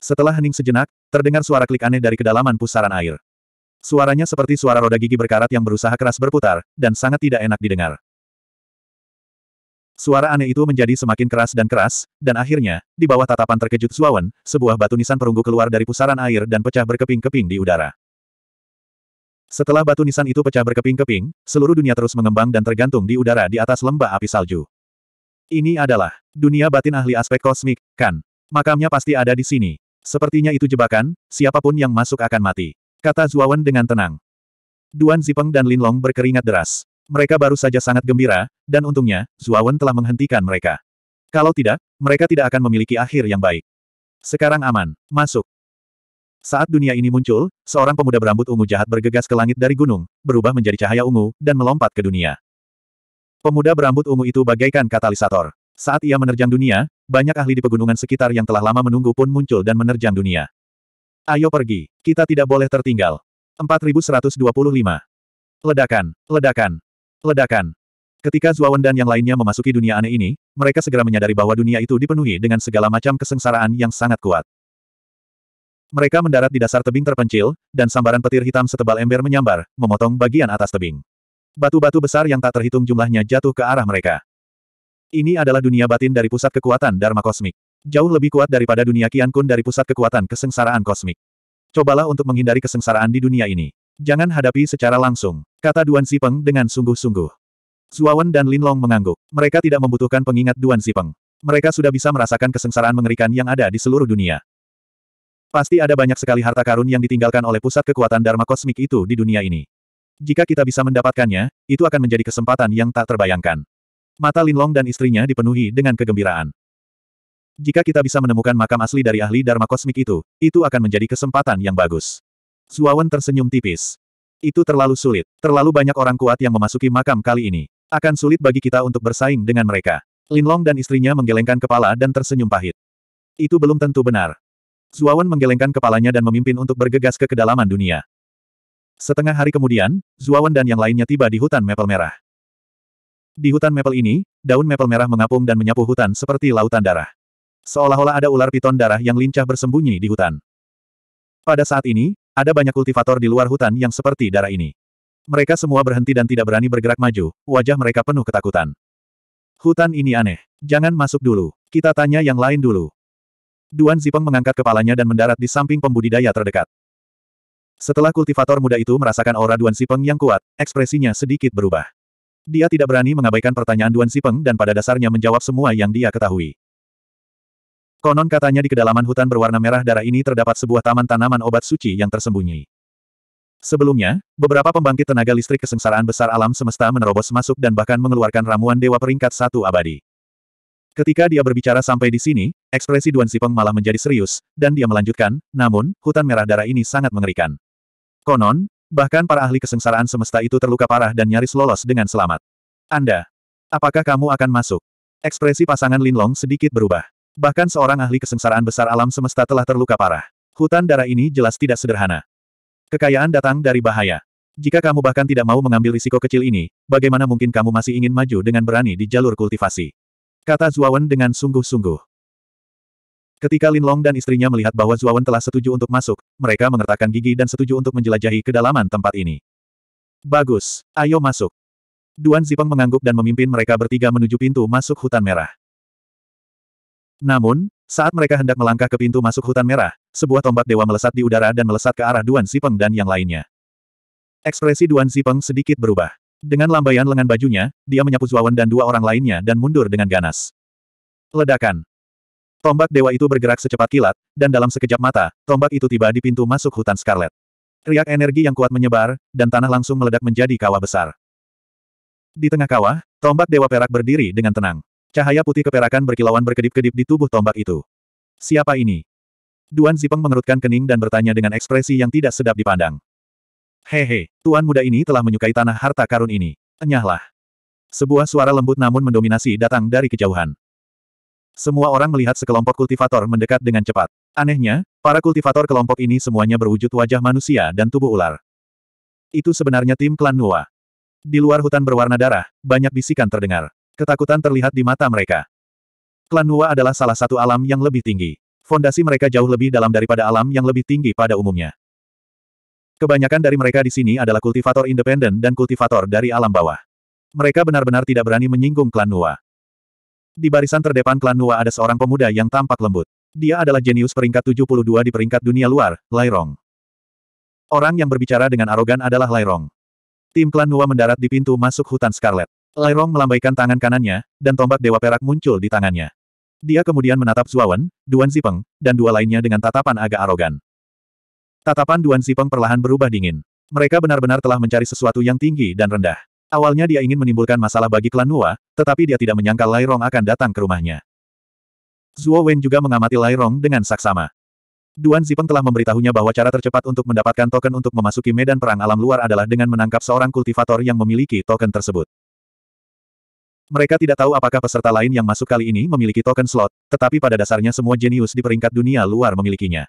Setelah hening sejenak, terdengar suara klik aneh dari kedalaman pusaran air. Suaranya seperti suara roda gigi berkarat yang berusaha keras berputar, dan sangat tidak enak didengar. Suara aneh itu menjadi semakin keras dan keras, dan akhirnya, di bawah tatapan terkejut Zuawan, sebuah batu nisan perunggu keluar dari pusaran air dan pecah berkeping-keping di udara. Setelah batu nisan itu pecah berkeping-keping, seluruh dunia terus mengembang dan tergantung di udara di atas lembah api salju. Ini adalah dunia batin ahli aspek kosmik, kan? Makamnya pasti ada di sini. Sepertinya itu jebakan, siapapun yang masuk akan mati. Kata Zuawan dengan tenang. Duan Zipeng dan Linlong berkeringat deras. Mereka baru saja sangat gembira, dan untungnya, Zuawan telah menghentikan mereka. Kalau tidak, mereka tidak akan memiliki akhir yang baik. Sekarang aman, masuk. Saat dunia ini muncul, seorang pemuda berambut ungu jahat bergegas ke langit dari gunung, berubah menjadi cahaya ungu, dan melompat ke dunia. Pemuda berambut ungu itu bagaikan katalisator. Saat ia menerjang dunia, banyak ahli di pegunungan sekitar yang telah lama menunggu pun muncul dan menerjang dunia. Ayo pergi, kita tidak boleh tertinggal. 4125. Ledakan, ledakan, ledakan. Ketika Zuawan dan yang lainnya memasuki dunia aneh ini, mereka segera menyadari bahwa dunia itu dipenuhi dengan segala macam kesengsaraan yang sangat kuat. Mereka mendarat di dasar tebing terpencil, dan sambaran petir hitam setebal ember menyambar, memotong bagian atas tebing. Batu-batu besar yang tak terhitung jumlahnya jatuh ke arah mereka. Ini adalah dunia batin dari pusat kekuatan Dharma kosmik. Jauh lebih kuat daripada dunia Kian Kun dari pusat kekuatan kesengsaraan kosmik. Cobalah untuk menghindari kesengsaraan di dunia ini. Jangan hadapi secara langsung, kata Duan Sipeng dengan sungguh-sungguh. Zuawan dan Lin Long mengangguk. Mereka tidak membutuhkan pengingat Duan Sipeng. Mereka sudah bisa merasakan kesengsaraan mengerikan yang ada di seluruh dunia. Pasti ada banyak sekali harta karun yang ditinggalkan oleh pusat kekuatan Dharma kosmik itu di dunia ini. Jika kita bisa mendapatkannya, itu akan menjadi kesempatan yang tak terbayangkan. Mata Linlong dan istrinya dipenuhi dengan kegembiraan. Jika kita bisa menemukan makam asli dari ahli Dharma kosmik itu, itu akan menjadi kesempatan yang bagus. Zuawan tersenyum tipis. Itu terlalu sulit. Terlalu banyak orang kuat yang memasuki makam kali ini. Akan sulit bagi kita untuk bersaing dengan mereka. Linlong dan istrinya menggelengkan kepala dan tersenyum pahit. Itu belum tentu benar. Zuawan menggelengkan kepalanya dan memimpin untuk bergegas ke kedalaman dunia. Setengah hari kemudian, Zuawan dan yang lainnya tiba di hutan maple Merah. Di hutan maple ini, daun maple Merah mengapung dan menyapu hutan seperti lautan darah. Seolah-olah ada ular piton darah yang lincah bersembunyi di hutan. Pada saat ini, ada banyak kultivator di luar hutan yang seperti darah ini. Mereka semua berhenti dan tidak berani bergerak maju, wajah mereka penuh ketakutan. Hutan ini aneh. Jangan masuk dulu. Kita tanya yang lain dulu. Duan Zipeng mengangkat kepalanya dan mendarat di samping pembudidaya terdekat. Setelah kultivator muda itu merasakan aura Duan Zipeng yang kuat, ekspresinya sedikit berubah. Dia tidak berani mengabaikan pertanyaan Duan Zipeng dan pada dasarnya menjawab semua yang dia ketahui. Konon katanya di kedalaman hutan berwarna merah darah ini terdapat sebuah taman tanaman obat suci yang tersembunyi. Sebelumnya, beberapa pembangkit tenaga listrik kesengsaraan besar alam semesta menerobos masuk dan bahkan mengeluarkan ramuan dewa peringkat satu abadi. Ketika dia berbicara sampai di sini, ekspresi Duan Sipeng malah menjadi serius, dan dia melanjutkan, namun, hutan merah darah ini sangat mengerikan. Konon, bahkan para ahli kesengsaraan semesta itu terluka parah dan nyaris lolos dengan selamat. Anda, apakah kamu akan masuk? Ekspresi pasangan Linlong sedikit berubah. Bahkan seorang ahli kesengsaraan besar alam semesta telah terluka parah. Hutan darah ini jelas tidak sederhana. Kekayaan datang dari bahaya. Jika kamu bahkan tidak mau mengambil risiko kecil ini, bagaimana mungkin kamu masih ingin maju dengan berani di jalur kultivasi? Kata Zuawan dengan sungguh-sungguh. Ketika Lin Long dan istrinya melihat bahwa Zuawan telah setuju untuk masuk, mereka mengertakkan gigi dan setuju untuk menjelajahi kedalaman tempat ini. Bagus, ayo masuk. Duan Zipeng mengangguk dan memimpin mereka bertiga menuju pintu masuk hutan merah. Namun, saat mereka hendak melangkah ke pintu masuk hutan merah, sebuah tombak dewa melesat di udara dan melesat ke arah Duan Zipeng dan yang lainnya. Ekspresi Duan Zipeng sedikit berubah. Dengan lambaian lengan bajunya, dia menyapu Zuawan dan dua orang lainnya dan mundur dengan ganas. Ledakan. Tombak dewa itu bergerak secepat kilat, dan dalam sekejap mata, tombak itu tiba di pintu masuk hutan Scarlet. Riak energi yang kuat menyebar, dan tanah langsung meledak menjadi kawah besar. Di tengah kawah, tombak dewa perak berdiri dengan tenang. Cahaya putih keperakan berkilauan berkedip-kedip di tubuh tombak itu. Siapa ini? Duan Zipeng mengerutkan kening dan bertanya dengan ekspresi yang tidak sedap dipandang. Hehe, tuan muda ini telah menyukai tanah harta karun ini. Enyahlah. Sebuah suara lembut namun mendominasi datang dari kejauhan. Semua orang melihat sekelompok kultivator mendekat dengan cepat. Anehnya, para kultivator kelompok ini semuanya berwujud wajah manusia dan tubuh ular. Itu sebenarnya tim klan Nua. Di luar hutan berwarna darah, banyak bisikan terdengar. Ketakutan terlihat di mata mereka. Klan Nua adalah salah satu alam yang lebih tinggi. Fondasi mereka jauh lebih dalam daripada alam yang lebih tinggi pada umumnya. Kebanyakan dari mereka di sini adalah kultivator independen dan kultivator dari alam bawah. Mereka benar-benar tidak berani menyinggung klan Nua. Di barisan terdepan klan Nua ada seorang pemuda yang tampak lembut. Dia adalah jenius peringkat 72 di peringkat dunia luar, Lairong. Orang yang berbicara dengan arogan adalah Lairong. Tim klan Nua mendarat di pintu masuk hutan Scarlet. Lairong melambaikan tangan kanannya, dan tombak dewa perak muncul di tangannya. Dia kemudian menatap Zuawan, Duan Zipeng, dan dua lainnya dengan tatapan agak arogan. Tatapan Duan Zipeng perlahan berubah dingin. Mereka benar-benar telah mencari sesuatu yang tinggi dan rendah. Awalnya dia ingin menimbulkan masalah bagi klan Nua, tetapi dia tidak menyangka Rong akan datang ke rumahnya. Zuo Wen juga mengamati Rong dengan saksama. Duan Zipeng telah memberitahunya bahwa cara tercepat untuk mendapatkan token untuk memasuki medan perang alam luar adalah dengan menangkap seorang kultivator yang memiliki token tersebut. Mereka tidak tahu apakah peserta lain yang masuk kali ini memiliki token slot, tetapi pada dasarnya semua jenius di peringkat dunia luar memilikinya.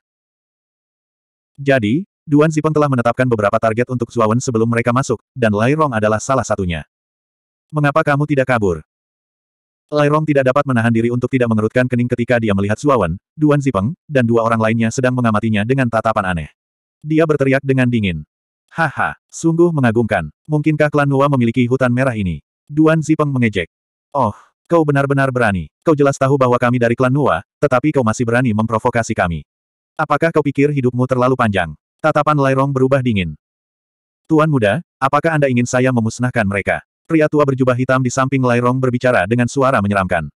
Jadi, Duan Zipeng telah menetapkan beberapa target untuk Zuawan sebelum mereka masuk, dan Lai Rong adalah salah satunya. Mengapa kamu tidak kabur? Lai Rong tidak dapat menahan diri untuk tidak mengerutkan kening ketika dia melihat Zuawan, Duan Zipeng, dan dua orang lainnya sedang mengamatinya dengan tatapan aneh. Dia berteriak dengan dingin. Haha, sungguh mengagumkan. Mungkinkah klan Nua memiliki hutan merah ini? Duan Zipeng mengejek. Oh, kau benar-benar berani. Kau jelas tahu bahwa kami dari klan Nua, tetapi kau masih berani memprovokasi kami. Apakah kau pikir hidupmu terlalu panjang? Tatapan Lairong berubah dingin. Tuan muda, apakah Anda ingin saya memusnahkan mereka? Pria tua berjubah hitam di samping Lairong berbicara dengan suara menyeramkan.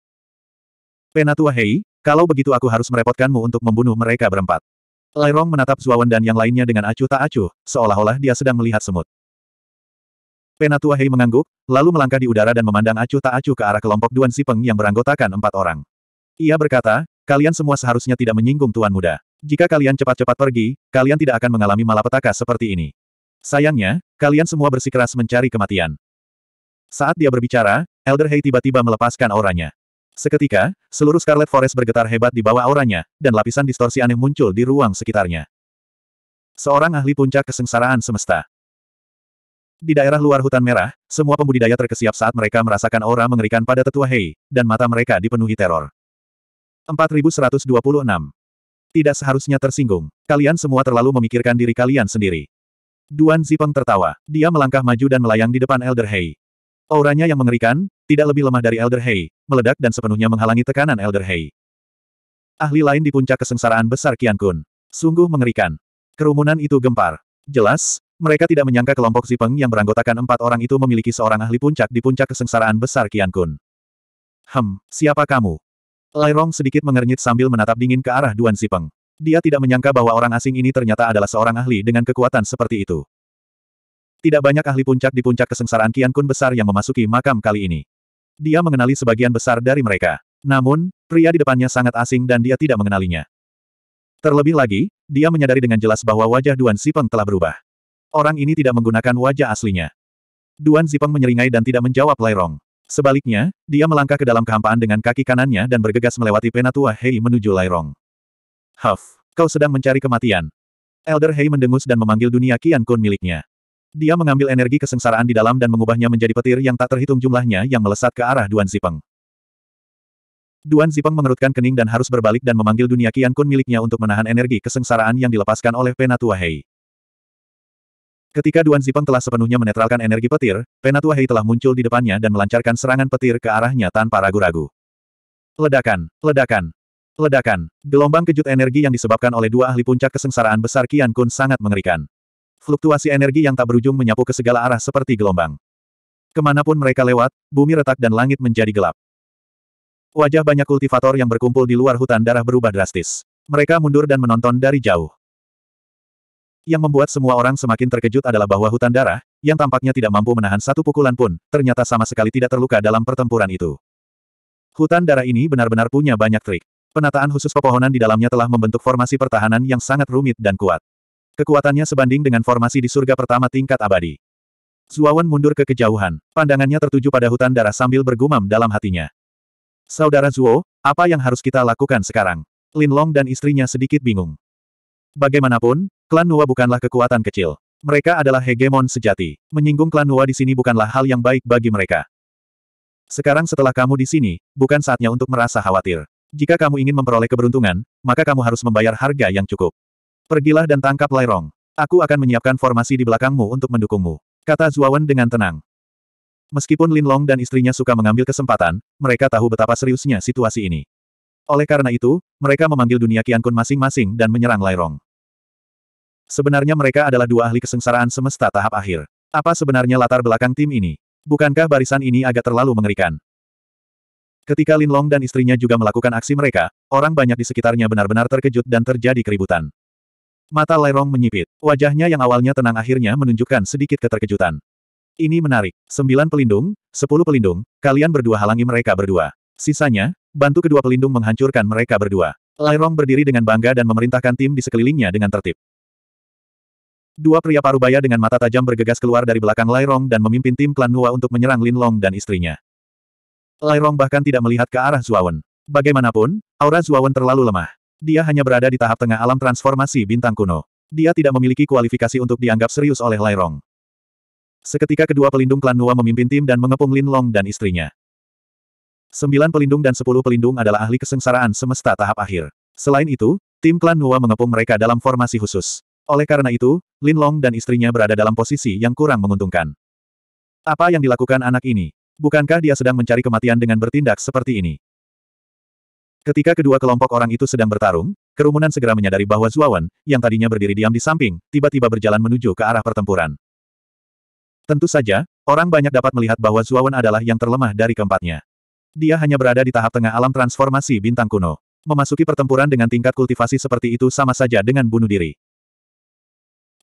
Penatua Hei, kalau begitu aku harus merepotkanmu untuk membunuh mereka berempat. Lairong menatap Zuawan dan yang lainnya dengan acuh tak acuh, seolah-olah dia sedang melihat semut. Penatua Hei mengangguk, lalu melangkah di udara dan memandang acuh tak acuh ke arah kelompok Duan Sipeng yang beranggotakan empat orang. Ia berkata, kalian semua seharusnya tidak menyinggung Tuan Muda. Jika kalian cepat-cepat pergi, kalian tidak akan mengalami malapetaka seperti ini. Sayangnya, kalian semua bersikeras mencari kematian. Saat dia berbicara, Elder Hei tiba-tiba melepaskan auranya. Seketika, seluruh Scarlet Forest bergetar hebat di bawah auranya, dan lapisan distorsi aneh muncul di ruang sekitarnya. Seorang ahli puncak kesengsaraan semesta. Di daerah luar hutan merah, semua pembudidaya terkesiap saat mereka merasakan aura mengerikan pada tetua Hei, dan mata mereka dipenuhi teror. 4126 tidak seharusnya tersinggung. Kalian semua terlalu memikirkan diri kalian sendiri. Duan Zipeng tertawa. Dia melangkah maju dan melayang di depan Elder Hei. Auranya yang mengerikan, tidak lebih lemah dari Elder Hei, meledak dan sepenuhnya menghalangi tekanan Elder Hei. Ahli lain di puncak kesengsaraan besar Kian Kun. Sungguh mengerikan. Kerumunan itu gempar. Jelas, mereka tidak menyangka kelompok Zipeng yang beranggotakan empat orang itu memiliki seorang ahli puncak di puncak kesengsaraan besar Kian Kun. Hem, siapa kamu? Lai Rong sedikit mengernyit sambil menatap dingin ke arah Duan Zipeng. Dia tidak menyangka bahwa orang asing ini ternyata adalah seorang ahli dengan kekuatan seperti itu. Tidak banyak ahli puncak di puncak kesengsaraan Kian Kun besar yang memasuki makam kali ini. Dia mengenali sebagian besar dari mereka. Namun, pria di depannya sangat asing dan dia tidak mengenalinya. Terlebih lagi, dia menyadari dengan jelas bahwa wajah Duan Zipeng telah berubah. Orang ini tidak menggunakan wajah aslinya. Duan Zipeng menyeringai dan tidak menjawab Lai Rong. Sebaliknya, dia melangkah ke dalam kehampaan dengan kaki kanannya dan bergegas melewati penatua Hei menuju Lairong. Huff, kau sedang mencari kematian. Elder Hei mendengus dan memanggil dunia Kian Kun miliknya. Dia mengambil energi kesengsaraan di dalam dan mengubahnya menjadi petir yang tak terhitung jumlahnya yang melesat ke arah Duan Zipeng. Duan Zipeng mengerutkan kening dan harus berbalik dan memanggil dunia Kian Kun miliknya untuk menahan energi kesengsaraan yang dilepaskan oleh Penatua Hei. Ketika Duan Zipeng telah sepenuhnya menetralkan energi petir, Penatua Hei telah muncul di depannya dan melancarkan serangan petir ke arahnya tanpa ragu-ragu. Ledakan, ledakan, ledakan. Gelombang kejut energi yang disebabkan oleh dua ahli puncak kesengsaraan besar Kian Kun sangat mengerikan. Fluktuasi energi yang tak berujung menyapu ke segala arah seperti gelombang. Kemanapun mereka lewat, bumi retak dan langit menjadi gelap. Wajah banyak kultivator yang berkumpul di luar hutan darah berubah drastis. Mereka mundur dan menonton dari jauh. Yang membuat semua orang semakin terkejut adalah bahwa hutan darah, yang tampaknya tidak mampu menahan satu pukulan pun, ternyata sama sekali tidak terluka dalam pertempuran itu. Hutan darah ini benar-benar punya banyak trik. Penataan khusus pepohonan di dalamnya telah membentuk formasi pertahanan yang sangat rumit dan kuat. Kekuatannya sebanding dengan formasi di surga pertama tingkat abadi. Zuawan mundur ke kejauhan, pandangannya tertuju pada hutan darah sambil bergumam dalam hatinya. Saudara Zuo, apa yang harus kita lakukan sekarang? Lin Long dan istrinya sedikit bingung. Bagaimanapun, klan Nua bukanlah kekuatan kecil. Mereka adalah hegemon sejati. Menyinggung klan Nua di sini bukanlah hal yang baik bagi mereka. Sekarang setelah kamu di sini, bukan saatnya untuk merasa khawatir. Jika kamu ingin memperoleh keberuntungan, maka kamu harus membayar harga yang cukup. Pergilah dan tangkap Lairong. Aku akan menyiapkan formasi di belakangmu untuk mendukungmu. Kata Zuawan dengan tenang. Meskipun Lin Long dan istrinya suka mengambil kesempatan, mereka tahu betapa seriusnya situasi ini. Oleh karena itu, mereka memanggil dunia Qiankun masing-masing dan menyerang Lairong. Sebenarnya mereka adalah dua ahli kesengsaraan semesta tahap akhir. Apa sebenarnya latar belakang tim ini? Bukankah barisan ini agak terlalu mengerikan? Ketika Lin Long dan istrinya juga melakukan aksi mereka, orang banyak di sekitarnya benar-benar terkejut dan terjadi keributan. Mata Lairong menyipit. Wajahnya yang awalnya tenang akhirnya menunjukkan sedikit keterkejutan. Ini menarik. Sembilan pelindung, sepuluh pelindung, kalian berdua halangi mereka berdua. Sisanya, bantu kedua pelindung menghancurkan mereka berdua. Lairong berdiri dengan bangga dan memerintahkan tim di sekelilingnya dengan tertib. Dua pria parubaya dengan mata tajam bergegas keluar dari belakang Lairong dan memimpin tim klan Nua untuk menyerang Lin Long dan istrinya. Lairong bahkan tidak melihat ke arah Zuawan. Bagaimanapun, aura Zuawan terlalu lemah. Dia hanya berada di tahap tengah alam transformasi bintang kuno. Dia tidak memiliki kualifikasi untuk dianggap serius oleh Lairong. Seketika kedua pelindung klan Nua memimpin tim dan mengepung Lin Long dan istrinya. Sembilan pelindung dan sepuluh pelindung adalah ahli kesengsaraan semesta tahap akhir. Selain itu, tim klan Nua mengepung mereka dalam formasi khusus. Oleh karena itu, Lin Long dan istrinya berada dalam posisi yang kurang menguntungkan. Apa yang dilakukan anak ini? Bukankah dia sedang mencari kematian dengan bertindak seperti ini? Ketika kedua kelompok orang itu sedang bertarung, kerumunan segera menyadari bahwa Zuawan, yang tadinya berdiri diam di samping, tiba-tiba berjalan menuju ke arah pertempuran. Tentu saja, orang banyak dapat melihat bahwa Zuawan adalah yang terlemah dari keempatnya. Dia hanya berada di tahap tengah alam transformasi bintang kuno. Memasuki pertempuran dengan tingkat kultivasi seperti itu sama saja dengan bunuh diri.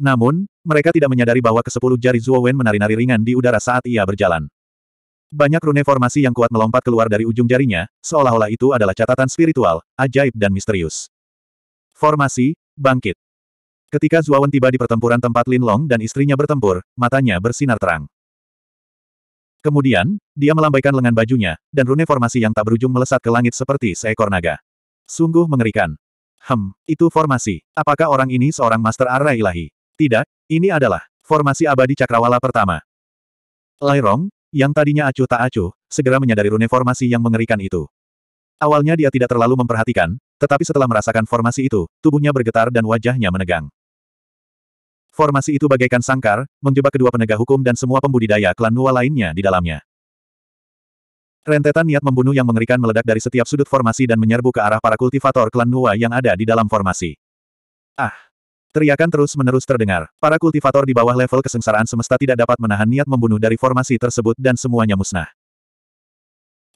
Namun, mereka tidak menyadari bahwa kesepuluh jari Zuo Wen menari-nari ringan di udara saat ia berjalan. Banyak rune formasi yang kuat melompat keluar dari ujung jarinya, seolah-olah itu adalah catatan spiritual, ajaib dan misterius. Formasi, bangkit. Ketika Zuo Wen tiba di pertempuran tempat Lin Long dan istrinya bertempur, matanya bersinar terang. Kemudian, dia melambaikan lengan bajunya, dan rune formasi yang tak berujung melesat ke langit seperti seekor naga. Sungguh mengerikan. Hem, itu formasi. Apakah orang ini seorang master arah ilahi? Tidak, ini adalah formasi abadi cakrawala pertama. Lairong, yang tadinya acuh tak acuh, segera menyadari rune formasi yang mengerikan itu. Awalnya dia tidak terlalu memperhatikan, tetapi setelah merasakan formasi itu, tubuhnya bergetar dan wajahnya menegang. Formasi itu bagaikan sangkar, menjebak kedua penegak hukum dan semua pembudidaya klan Nua lainnya di dalamnya. Rentetan niat membunuh yang mengerikan meledak dari setiap sudut formasi dan menyerbu ke arah para kultivator klan Nua yang ada di dalam formasi. Ah! Teriakan terus-menerus terdengar. Para kultivator di bawah level kesengsaraan semesta tidak dapat menahan niat membunuh dari formasi tersebut dan semuanya musnah.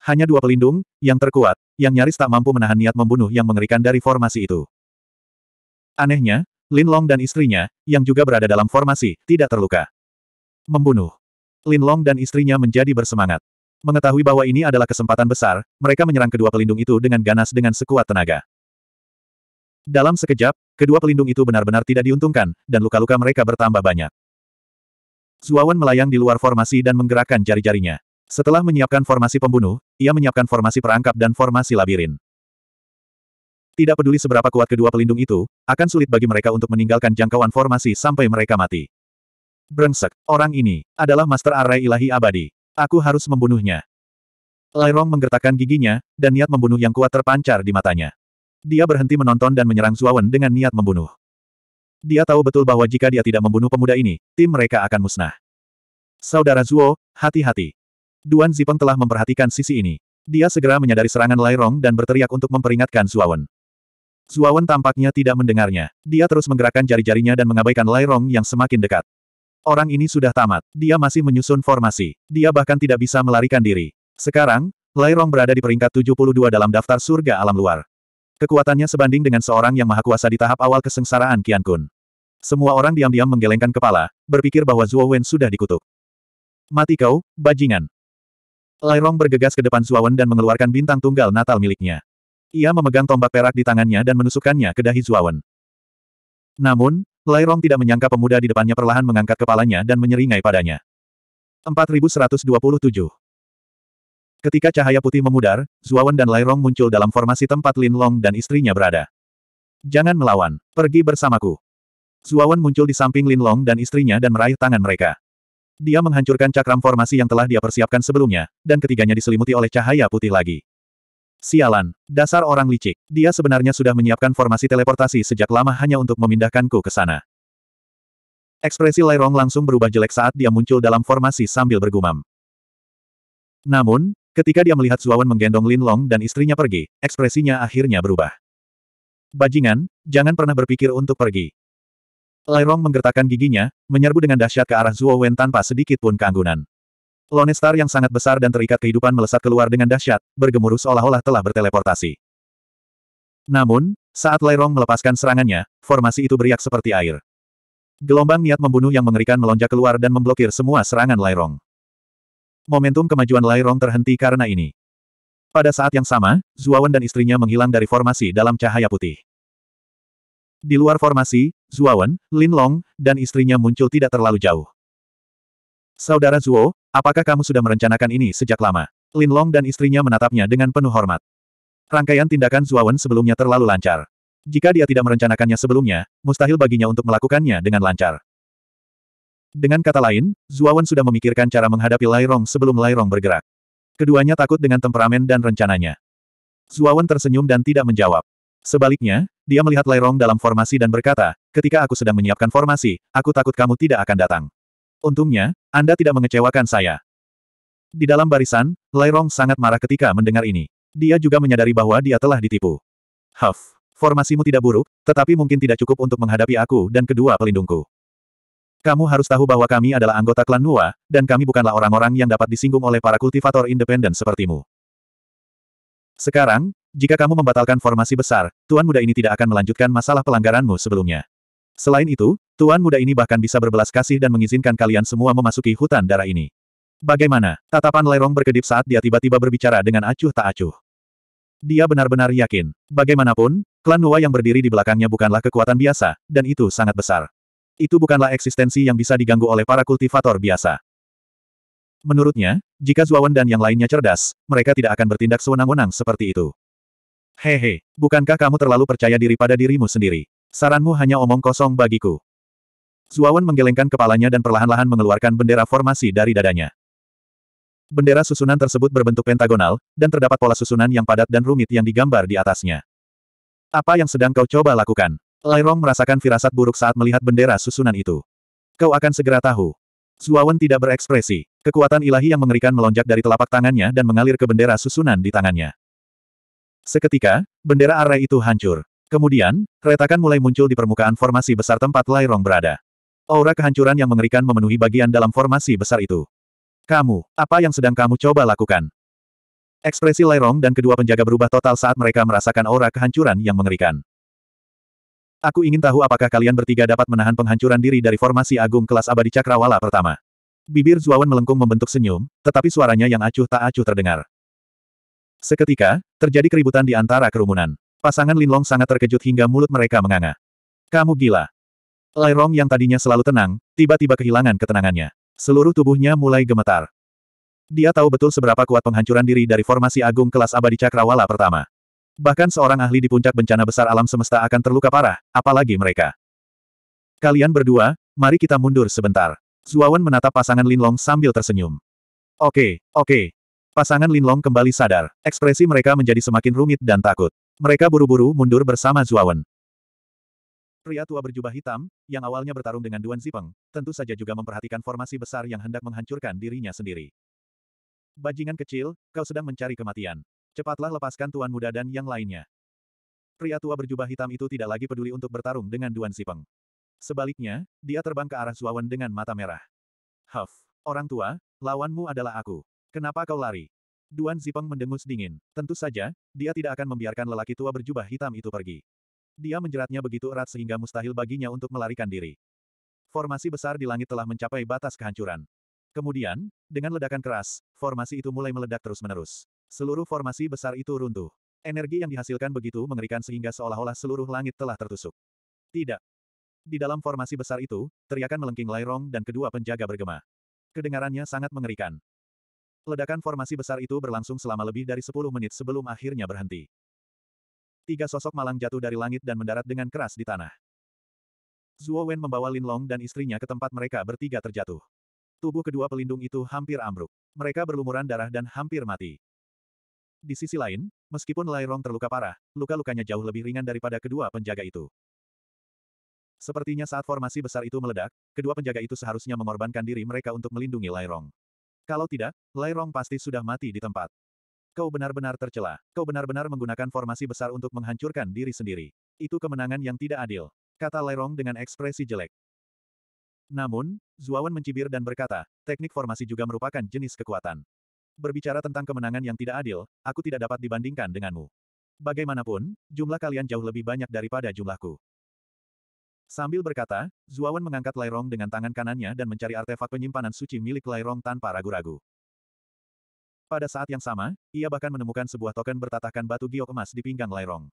Hanya dua pelindung, yang terkuat, yang nyaris tak mampu menahan niat membunuh yang mengerikan dari formasi itu. Anehnya, Lin Long dan istrinya, yang juga berada dalam formasi, tidak terluka. Membunuh. Lin Long dan istrinya menjadi bersemangat. Mengetahui bahwa ini adalah kesempatan besar, mereka menyerang kedua pelindung itu dengan ganas dengan sekuat tenaga. Dalam sekejap, kedua pelindung itu benar-benar tidak diuntungkan, dan luka-luka mereka bertambah banyak. Zuawan melayang di luar formasi dan menggerakkan jari-jarinya. Setelah menyiapkan formasi pembunuh, ia menyiapkan formasi perangkap dan formasi labirin. Tidak peduli seberapa kuat kedua pelindung itu, akan sulit bagi mereka untuk meninggalkan jangkauan formasi sampai mereka mati. Brengsek, orang ini adalah Master Array Ilahi Abadi. Aku harus membunuhnya. Lairong menggertakkan giginya, dan niat membunuh yang kuat terpancar di matanya. Dia berhenti menonton dan menyerang Zuawan dengan niat membunuh. Dia tahu betul bahwa jika dia tidak membunuh pemuda ini, tim mereka akan musnah. Saudara Zuo, hati-hati. Duan Zipeng telah memperhatikan sisi ini. Dia segera menyadari serangan Lai Rong dan berteriak untuk memperingatkan Zuawan. Zuawan tampaknya tidak mendengarnya. Dia terus menggerakkan jari-jarinya dan mengabaikan Lai Rong yang semakin dekat. Orang ini sudah tamat. Dia masih menyusun formasi. Dia bahkan tidak bisa melarikan diri. Sekarang, Lai Rong berada di peringkat 72 dalam daftar surga alam luar. Kekuatannya sebanding dengan seorang yang maha kuasa di tahap awal kesengsaraan Qian Kun. Semua orang diam-diam menggelengkan kepala, berpikir bahwa Zhuo Wen sudah dikutuk. Mati kau, bajingan. Lai Rong bergegas ke depan Zhuo Wen dan mengeluarkan bintang tunggal natal miliknya. Ia memegang tombak perak di tangannya dan menusukkannya ke dahi Zhuo Wen. Namun, Rong tidak menyangka pemuda di depannya perlahan mengangkat kepalanya dan menyeringai padanya. 4127 Ketika cahaya putih memudar, Zuawan dan Lairong muncul dalam formasi tempat Lin Long dan istrinya berada. Jangan melawan, pergi bersamaku. Zuawan muncul di samping Lin Long dan istrinya dan meraih tangan mereka. Dia menghancurkan cakram formasi yang telah dia persiapkan sebelumnya, dan ketiganya diselimuti oleh cahaya putih lagi. Sialan, dasar orang licik. Dia sebenarnya sudah menyiapkan formasi teleportasi sejak lama hanya untuk memindahkanku ke sana. Ekspresi Lairong langsung berubah jelek saat dia muncul dalam formasi sambil bergumam. Namun, Ketika dia melihat Zuawan menggendong Lin Long dan istrinya pergi, ekspresinya akhirnya berubah. Bajingan, jangan pernah berpikir untuk pergi. Lai Rong menggertakkan giginya, menyerbu dengan dahsyat ke arah Zuo Wen tanpa sedikit pun keanggunan. Lonestar yang sangat besar dan terikat kehidupan melesat keluar dengan dahsyat, bergemuruh seolah-olah telah berteleportasi. Namun, saat Lai Rong melepaskan serangannya, formasi itu beriak seperti air. Gelombang niat membunuh yang mengerikan melonjak keluar dan memblokir semua serangan Lai Rong. Momentum kemajuan Lairong terhenti karena ini. Pada saat yang sama, Zuawan dan istrinya menghilang dari formasi dalam cahaya putih. Di luar formasi, Zuawan, Lin Long, dan istrinya muncul tidak terlalu jauh. Saudara Zuo, apakah kamu sudah merencanakan ini sejak lama? Lin Long dan istrinya menatapnya dengan penuh hormat. Rangkaian tindakan Zuawan sebelumnya terlalu lancar. Jika dia tidak merencanakannya sebelumnya, mustahil baginya untuk melakukannya dengan lancar. Dengan kata lain, Zuawan sudah memikirkan cara menghadapi Lairong sebelum Lairong bergerak. Keduanya takut dengan temperamen dan rencananya. Zuawan tersenyum dan tidak menjawab. Sebaliknya, dia melihat Lairong dalam formasi dan berkata, ketika aku sedang menyiapkan formasi, aku takut kamu tidak akan datang. Untungnya, Anda tidak mengecewakan saya. Di dalam barisan, Lairong sangat marah ketika mendengar ini. Dia juga menyadari bahwa dia telah ditipu. Huff, formasimu tidak buruk, tetapi mungkin tidak cukup untuk menghadapi aku dan kedua pelindungku. Kamu harus tahu bahwa kami adalah anggota klan Nua, dan kami bukanlah orang-orang yang dapat disinggung oleh para kultivator independen sepertimu. Sekarang, jika kamu membatalkan formasi besar, Tuan Muda ini tidak akan melanjutkan masalah pelanggaranmu sebelumnya. Selain itu, Tuan Muda ini bahkan bisa berbelas kasih dan mengizinkan kalian semua memasuki hutan darah ini. Bagaimana? Tatapan Lerong berkedip saat dia tiba-tiba berbicara dengan acuh tak acuh. Dia benar-benar yakin. Bagaimanapun, klan Nua yang berdiri di belakangnya bukanlah kekuatan biasa, dan itu sangat besar. Itu bukanlah eksistensi yang bisa diganggu oleh para kultivator biasa. Menurutnya, jika Zuawan dan yang lainnya cerdas, mereka tidak akan bertindak sewenang-wenang seperti itu. Hehe, bukankah kamu terlalu percaya diri pada dirimu sendiri? Saranmu hanya omong kosong bagiku. Zuawan menggelengkan kepalanya dan perlahan-lahan mengeluarkan bendera formasi dari dadanya. Bendera susunan tersebut berbentuk pentagonal, dan terdapat pola susunan yang padat dan rumit yang digambar di atasnya. Apa yang sedang kau coba lakukan? Lai Rong merasakan firasat buruk saat melihat bendera susunan itu. Kau akan segera tahu. Zuawan tidak berekspresi. Kekuatan ilahi yang mengerikan melonjak dari telapak tangannya dan mengalir ke bendera susunan di tangannya. Seketika, bendera array itu hancur. Kemudian, retakan mulai muncul di permukaan formasi besar tempat Lai Rong berada. Aura kehancuran yang mengerikan memenuhi bagian dalam formasi besar itu. Kamu, apa yang sedang kamu coba lakukan? Ekspresi Lai Rong dan kedua penjaga berubah total saat mereka merasakan aura kehancuran yang mengerikan. Aku ingin tahu apakah kalian bertiga dapat menahan penghancuran diri dari formasi agung kelas abadi cakrawala pertama. Bibir Zuawan melengkung membentuk senyum, tetapi suaranya yang acuh tak acuh terdengar. Seketika, terjadi keributan di antara kerumunan. Pasangan Linlong sangat terkejut hingga mulut mereka menganga. Kamu gila. Rong yang tadinya selalu tenang, tiba-tiba kehilangan ketenangannya. Seluruh tubuhnya mulai gemetar. Dia tahu betul seberapa kuat penghancuran diri dari formasi agung kelas abadi cakrawala pertama. Bahkan seorang ahli di puncak bencana besar alam semesta akan terluka parah, apalagi mereka. Kalian berdua, mari kita mundur sebentar. Zuawan menatap pasangan Linlong sambil tersenyum. Oke, oke. Pasangan Linlong kembali sadar, ekspresi mereka menjadi semakin rumit dan takut. Mereka buru-buru mundur bersama Zuawan. Pria tua berjubah hitam, yang awalnya bertarung dengan Duan Zipeng, tentu saja juga memperhatikan formasi besar yang hendak menghancurkan dirinya sendiri. Bajingan kecil, kau sedang mencari kematian. Cepatlah lepaskan tuan muda dan yang lainnya. Pria tua berjubah hitam itu tidak lagi peduli untuk bertarung dengan Duan Sipeng. Sebaliknya, dia terbang ke arah Suawan dengan mata merah. Huff, orang tua, lawanmu adalah aku. Kenapa kau lari? Duan Zipeng mendengus dingin. Tentu saja, dia tidak akan membiarkan lelaki tua berjubah hitam itu pergi. Dia menjeratnya begitu erat sehingga mustahil baginya untuk melarikan diri. Formasi besar di langit telah mencapai batas kehancuran. Kemudian, dengan ledakan keras, formasi itu mulai meledak terus-menerus. Seluruh formasi besar itu runtuh. Energi yang dihasilkan begitu mengerikan sehingga seolah-olah seluruh langit telah tertusuk. Tidak. Di dalam formasi besar itu, teriakan melengking Lairong dan kedua penjaga bergema. Kedengarannya sangat mengerikan. Ledakan formasi besar itu berlangsung selama lebih dari 10 menit sebelum akhirnya berhenti. Tiga sosok malang jatuh dari langit dan mendarat dengan keras di tanah. Zhuo Wen membawa lin long dan istrinya ke tempat mereka bertiga terjatuh. Tubuh kedua pelindung itu hampir ambruk. Mereka berlumuran darah dan hampir mati. Di sisi lain, meskipun Rong terluka parah, luka-lukanya jauh lebih ringan daripada kedua penjaga itu. Sepertinya saat formasi besar itu meledak, kedua penjaga itu seharusnya mengorbankan diri mereka untuk melindungi Rong. Kalau tidak, Rong pasti sudah mati di tempat. Kau benar-benar tercela. Kau benar-benar menggunakan formasi besar untuk menghancurkan diri sendiri. Itu kemenangan yang tidak adil, kata Rong dengan ekspresi jelek. Namun, Zuawan mencibir dan berkata, teknik formasi juga merupakan jenis kekuatan. Berbicara tentang kemenangan yang tidak adil, aku tidak dapat dibandingkan denganmu. Bagaimanapun, jumlah kalian jauh lebih banyak daripada jumlahku. Sambil berkata, Zuawan mengangkat Lairong dengan tangan kanannya dan mencari artefak penyimpanan suci milik Lairong tanpa ragu-ragu. Pada saat yang sama, ia bahkan menemukan sebuah token bertatahkan batu giok emas di pinggang Lairong.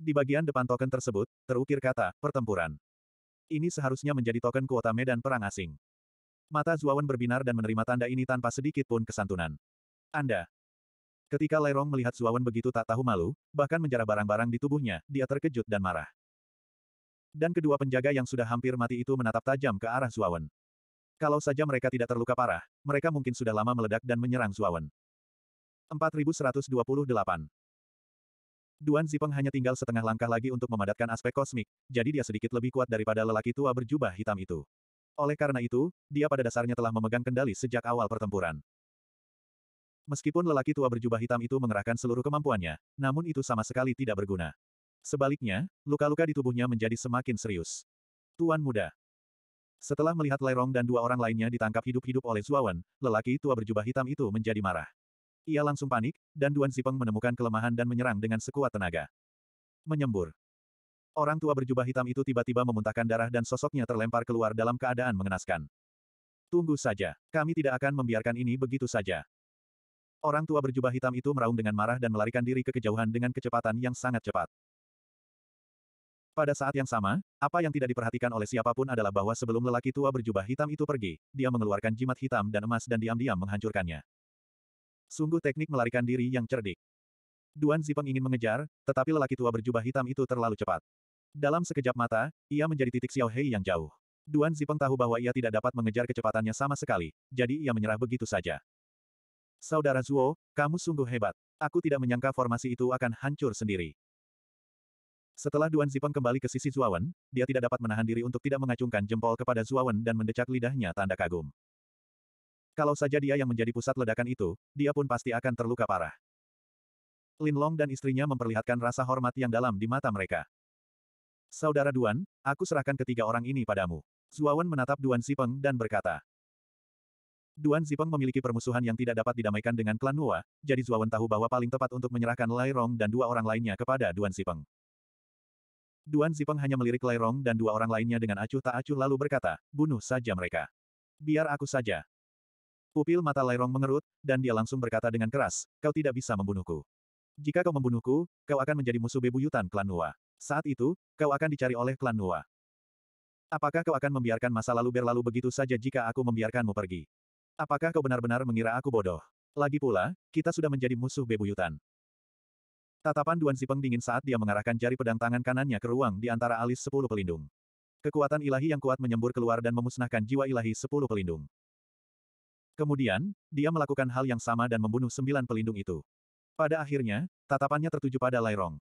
Di bagian depan token tersebut, terukir kata, pertempuran. Ini seharusnya menjadi token kuota medan perang asing. Mata Zuawan berbinar dan menerima tanda ini tanpa sedikit pun kesantunan. Anda. Ketika Lerong melihat Suawan begitu tak tahu malu, bahkan menjarah barang-barang di tubuhnya, dia terkejut dan marah. Dan kedua penjaga yang sudah hampir mati itu menatap tajam ke arah Suawan. Kalau saja mereka tidak terluka parah, mereka mungkin sudah lama meledak dan menyerang Suawan. 4128 Duan Zipeng hanya tinggal setengah langkah lagi untuk memadatkan aspek kosmik, jadi dia sedikit lebih kuat daripada lelaki tua berjubah hitam itu. Oleh karena itu, dia pada dasarnya telah memegang kendali sejak awal pertempuran. Meskipun lelaki tua berjubah hitam itu mengerahkan seluruh kemampuannya, namun itu sama sekali tidak berguna. Sebaliknya, luka-luka di tubuhnya menjadi semakin serius. Tuan muda. Setelah melihat Lerong dan dua orang lainnya ditangkap hidup-hidup oleh Zuawan, lelaki tua berjubah hitam itu menjadi marah. Ia langsung panik, dan Duan Zipeng menemukan kelemahan dan menyerang dengan sekuat tenaga. Menyembur. Orang tua berjubah hitam itu tiba-tiba memuntahkan darah dan sosoknya terlempar keluar dalam keadaan mengenaskan. Tunggu saja, kami tidak akan membiarkan ini begitu saja. Orang tua berjubah hitam itu meraung dengan marah dan melarikan diri ke kejauhan dengan kecepatan yang sangat cepat. Pada saat yang sama, apa yang tidak diperhatikan oleh siapapun adalah bahwa sebelum lelaki tua berjubah hitam itu pergi, dia mengeluarkan jimat hitam dan emas dan diam-diam menghancurkannya. Sungguh teknik melarikan diri yang cerdik. Duan Zipeng ingin mengejar, tetapi lelaki tua berjubah hitam itu terlalu cepat. Dalam sekejap mata, ia menjadi titik Xiao Hei yang jauh. Duan Zipeng tahu bahwa ia tidak dapat mengejar kecepatannya sama sekali, jadi ia menyerah begitu saja. Saudara Zuo, kamu sungguh hebat. Aku tidak menyangka formasi itu akan hancur sendiri. Setelah Duan Zipeng kembali ke sisi Zuawan, dia tidak dapat menahan diri untuk tidak mengacungkan jempol kepada Zuawan dan mendecak lidahnya tanda kagum. Kalau saja dia yang menjadi pusat ledakan itu, dia pun pasti akan terluka parah. Lin Long dan istrinya memperlihatkan rasa hormat yang dalam di mata mereka. Saudara Duan, aku serahkan ketiga orang ini padamu. Zuawan menatap Duan Zipeng dan berkata, Duan Zipeng memiliki permusuhan yang tidak dapat didamaikan dengan klan Nuwa, jadi Zuawan tahu bahwa paling tepat untuk menyerahkan Lai Rong dan dua orang lainnya kepada Duan Zipeng. Duan Zipeng hanya melirik Lai Rong dan dua orang lainnya dengan acuh tak acuh lalu berkata, bunuh saja mereka. Biar aku saja. Pupil mata Lai Rong mengerut, dan dia langsung berkata dengan keras, kau tidak bisa membunuhku. Jika kau membunuhku, kau akan menjadi musuh bebuyutan klan Nuwa. Saat itu, kau akan dicari oleh klan Nuwa. Apakah kau akan membiarkan masa lalu berlalu begitu saja jika aku membiarkanmu pergi? Apakah kau benar-benar mengira aku bodoh? Lagi pula, kita sudah menjadi musuh bebuyutan. Tatapan Duan Zipeng dingin saat dia mengarahkan jari pedang tangan kanannya ke ruang di antara alis sepuluh pelindung. Kekuatan ilahi yang kuat menyembur keluar dan memusnahkan jiwa ilahi sepuluh pelindung. Kemudian, dia melakukan hal yang sama dan membunuh sembilan pelindung itu. Pada akhirnya, tatapannya tertuju pada Rong.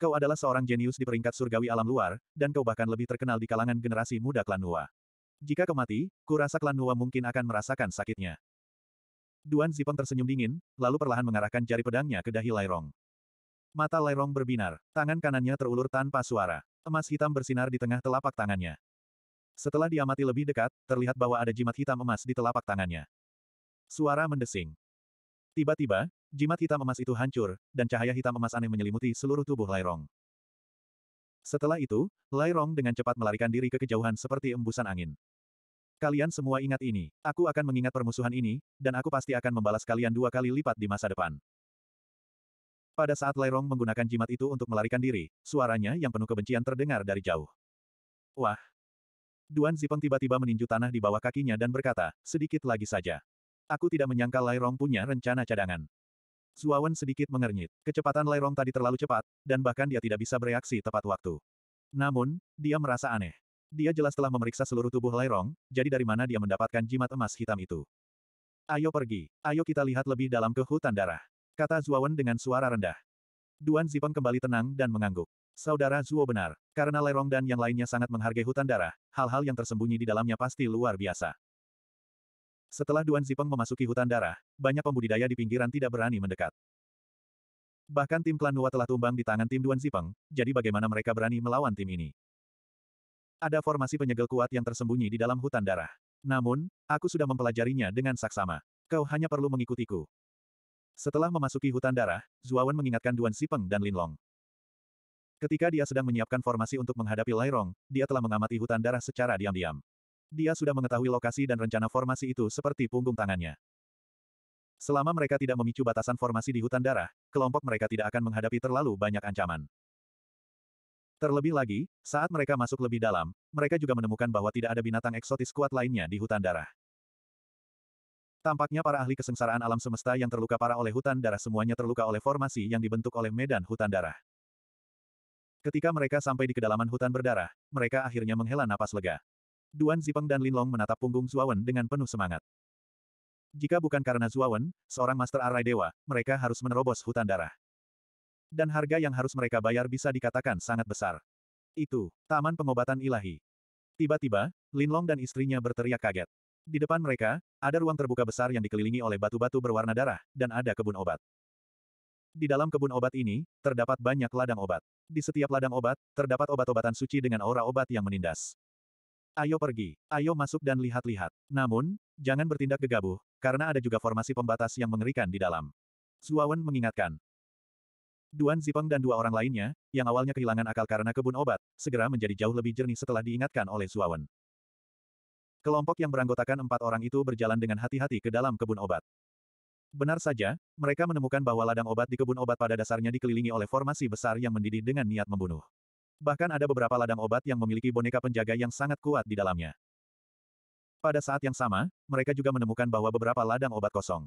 Kau adalah seorang jenius di peringkat surgawi alam luar, dan kau bahkan lebih terkenal di kalangan generasi muda klan Hua. Jika kau kurasa klan Nuwa mungkin akan merasakan sakitnya. Duan Zipeng tersenyum dingin, lalu perlahan mengarahkan jari pedangnya ke dahi Lairong. Mata Lairong berbinar, tangan kanannya terulur tanpa suara. Emas hitam bersinar di tengah telapak tangannya. Setelah diamati lebih dekat, terlihat bahwa ada jimat hitam emas di telapak tangannya. Suara mendesing. Tiba-tiba, jimat hitam emas itu hancur, dan cahaya hitam emas aneh menyelimuti seluruh tubuh Lairong. Setelah itu, Lai Rong dengan cepat melarikan diri ke kejauhan seperti embusan angin. Kalian semua ingat ini, aku akan mengingat permusuhan ini, dan aku pasti akan membalas kalian dua kali lipat di masa depan. Pada saat Lai Rong menggunakan jimat itu untuk melarikan diri, suaranya yang penuh kebencian terdengar dari jauh. Wah! Duan Zipeng tiba-tiba meninju tanah di bawah kakinya dan berkata, sedikit lagi saja. Aku tidak menyangka Lai Rong punya rencana cadangan. Zuawan sedikit mengernyit. Kecepatan Lerong tadi terlalu cepat, dan bahkan dia tidak bisa bereaksi tepat waktu. Namun, dia merasa aneh. Dia jelas telah memeriksa seluruh tubuh Lerong, jadi dari mana dia mendapatkan jimat emas hitam itu. Ayo pergi, ayo kita lihat lebih dalam ke hutan darah. Kata Zuawan dengan suara rendah. Duan Zipeng kembali tenang dan mengangguk. Saudara Zuo benar, karena Lerong dan yang lainnya sangat menghargai hutan darah, hal-hal yang tersembunyi di dalamnya pasti luar biasa. Setelah Duan Zipeng memasuki hutan darah, banyak pembudidaya di pinggiran tidak berani mendekat. Bahkan tim klan Nuwa telah tumbang di tangan tim Duan Zipeng, jadi bagaimana mereka berani melawan tim ini? Ada formasi penyegel kuat yang tersembunyi di dalam hutan darah. Namun, aku sudah mempelajarinya dengan saksama. Kau hanya perlu mengikutiku. Setelah memasuki hutan darah, Zuawan mengingatkan Duan Zipeng dan Lin Long. Ketika dia sedang menyiapkan formasi untuk menghadapi Lairong, dia telah mengamati hutan darah secara diam-diam. Dia sudah mengetahui lokasi dan rencana formasi itu seperti punggung tangannya. Selama mereka tidak memicu batasan formasi di hutan darah, kelompok mereka tidak akan menghadapi terlalu banyak ancaman. Terlebih lagi, saat mereka masuk lebih dalam, mereka juga menemukan bahwa tidak ada binatang eksotis kuat lainnya di hutan darah. Tampaknya para ahli kesengsaraan alam semesta yang terluka parah oleh hutan darah semuanya terluka oleh formasi yang dibentuk oleh medan hutan darah. Ketika mereka sampai di kedalaman hutan berdarah, mereka akhirnya menghela napas lega. Duan Zipeng dan Linlong menatap punggung Zuawan dengan penuh semangat. Jika bukan karena Zuawan, seorang Master Arai Dewa, mereka harus menerobos hutan darah. Dan harga yang harus mereka bayar bisa dikatakan sangat besar. Itu, Taman Pengobatan Ilahi. Tiba-tiba, Linlong dan istrinya berteriak kaget. Di depan mereka, ada ruang terbuka besar yang dikelilingi oleh batu-batu berwarna darah, dan ada kebun obat. Di dalam kebun obat ini, terdapat banyak ladang obat. Di setiap ladang obat, terdapat obat-obatan suci dengan aura obat yang menindas. Ayo pergi, ayo masuk dan lihat-lihat. Namun, jangan bertindak gegabah, karena ada juga formasi pembatas yang mengerikan di dalam. Zuawan mengingatkan. Duan Zipeng dan dua orang lainnya, yang awalnya kehilangan akal karena kebun obat, segera menjadi jauh lebih jernih setelah diingatkan oleh Zuawan. Kelompok yang beranggotakan empat orang itu berjalan dengan hati-hati ke dalam kebun obat. Benar saja, mereka menemukan bahwa ladang obat di kebun obat pada dasarnya dikelilingi oleh formasi besar yang mendidih dengan niat membunuh. Bahkan ada beberapa ladang obat yang memiliki boneka penjaga yang sangat kuat di dalamnya. Pada saat yang sama, mereka juga menemukan bahwa beberapa ladang obat kosong.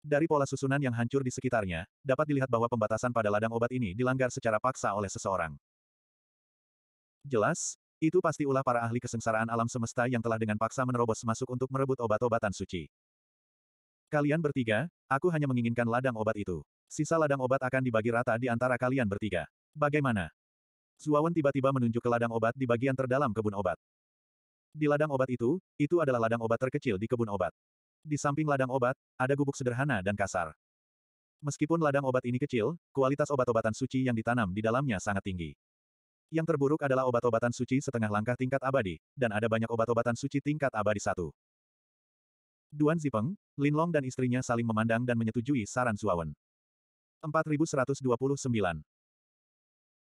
Dari pola susunan yang hancur di sekitarnya, dapat dilihat bahwa pembatasan pada ladang obat ini dilanggar secara paksa oleh seseorang. Jelas, itu pasti ulah para ahli kesengsaraan alam semesta yang telah dengan paksa menerobos masuk untuk merebut obat-obatan suci. Kalian bertiga, aku hanya menginginkan ladang obat itu. Sisa ladang obat akan dibagi rata di antara kalian bertiga. Bagaimana? Zuawan tiba-tiba menunjuk ke ladang obat di bagian terdalam kebun obat. Di ladang obat itu, itu adalah ladang obat terkecil di kebun obat. Di samping ladang obat, ada gubuk sederhana dan kasar. Meskipun ladang obat ini kecil, kualitas obat-obatan suci yang ditanam di dalamnya sangat tinggi. Yang terburuk adalah obat-obatan suci setengah langkah tingkat abadi, dan ada banyak obat-obatan suci tingkat abadi satu. Duan Zipeng, Linlong dan istrinya saling memandang dan menyetujui saran Zuawan. 4129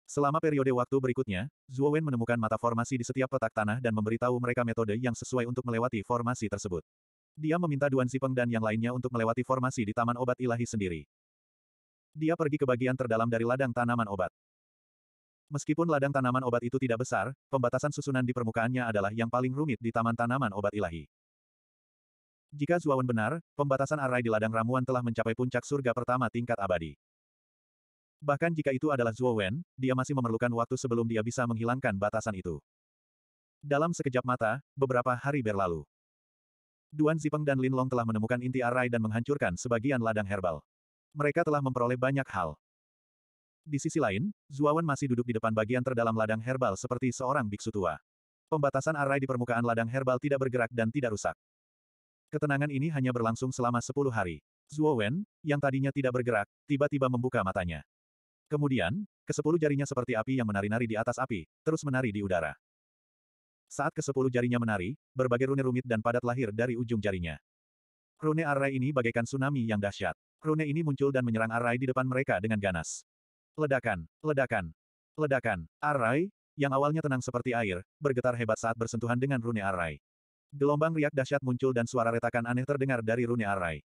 Selama periode waktu berikutnya, Wen menemukan mata formasi di setiap petak tanah dan memberitahu mereka metode yang sesuai untuk melewati formasi tersebut. Dia meminta Duan Zipeng dan yang lainnya untuk melewati formasi di Taman Obat Ilahi sendiri. Dia pergi ke bagian terdalam dari ladang tanaman obat. Meskipun ladang tanaman obat itu tidak besar, pembatasan susunan di permukaannya adalah yang paling rumit di Taman Tanaman Obat Ilahi. Jika Zuawan benar, pembatasan arai di ladang ramuan telah mencapai puncak surga pertama tingkat abadi. Bahkan jika itu adalah Zhuo Wen, dia masih memerlukan waktu sebelum dia bisa menghilangkan batasan itu. Dalam sekejap mata, beberapa hari berlalu. Duan Zipeng dan Lin Long telah menemukan inti arai dan menghancurkan sebagian ladang herbal. Mereka telah memperoleh banyak hal. Di sisi lain, Wen masih duduk di depan bagian terdalam ladang herbal seperti seorang biksu tua. Pembatasan arai di permukaan ladang herbal tidak bergerak dan tidak rusak. Ketenangan ini hanya berlangsung selama 10 hari. Zhuo Wen, yang tadinya tidak bergerak, tiba-tiba membuka matanya. Kemudian, kesepuluh jarinya seperti api yang menari-nari di atas api, terus menari di udara. Saat kesepuluh jarinya menari, berbagai rune rumit dan padat lahir dari ujung jarinya. Rune arai ini bagaikan tsunami yang dahsyat. Rune ini muncul dan menyerang arai di depan mereka dengan ganas. Ledakan, ledakan, ledakan. Arai, yang awalnya tenang seperti air, bergetar hebat saat bersentuhan dengan rune arai. Gelombang riak dahsyat muncul dan suara retakan aneh terdengar dari rune arai.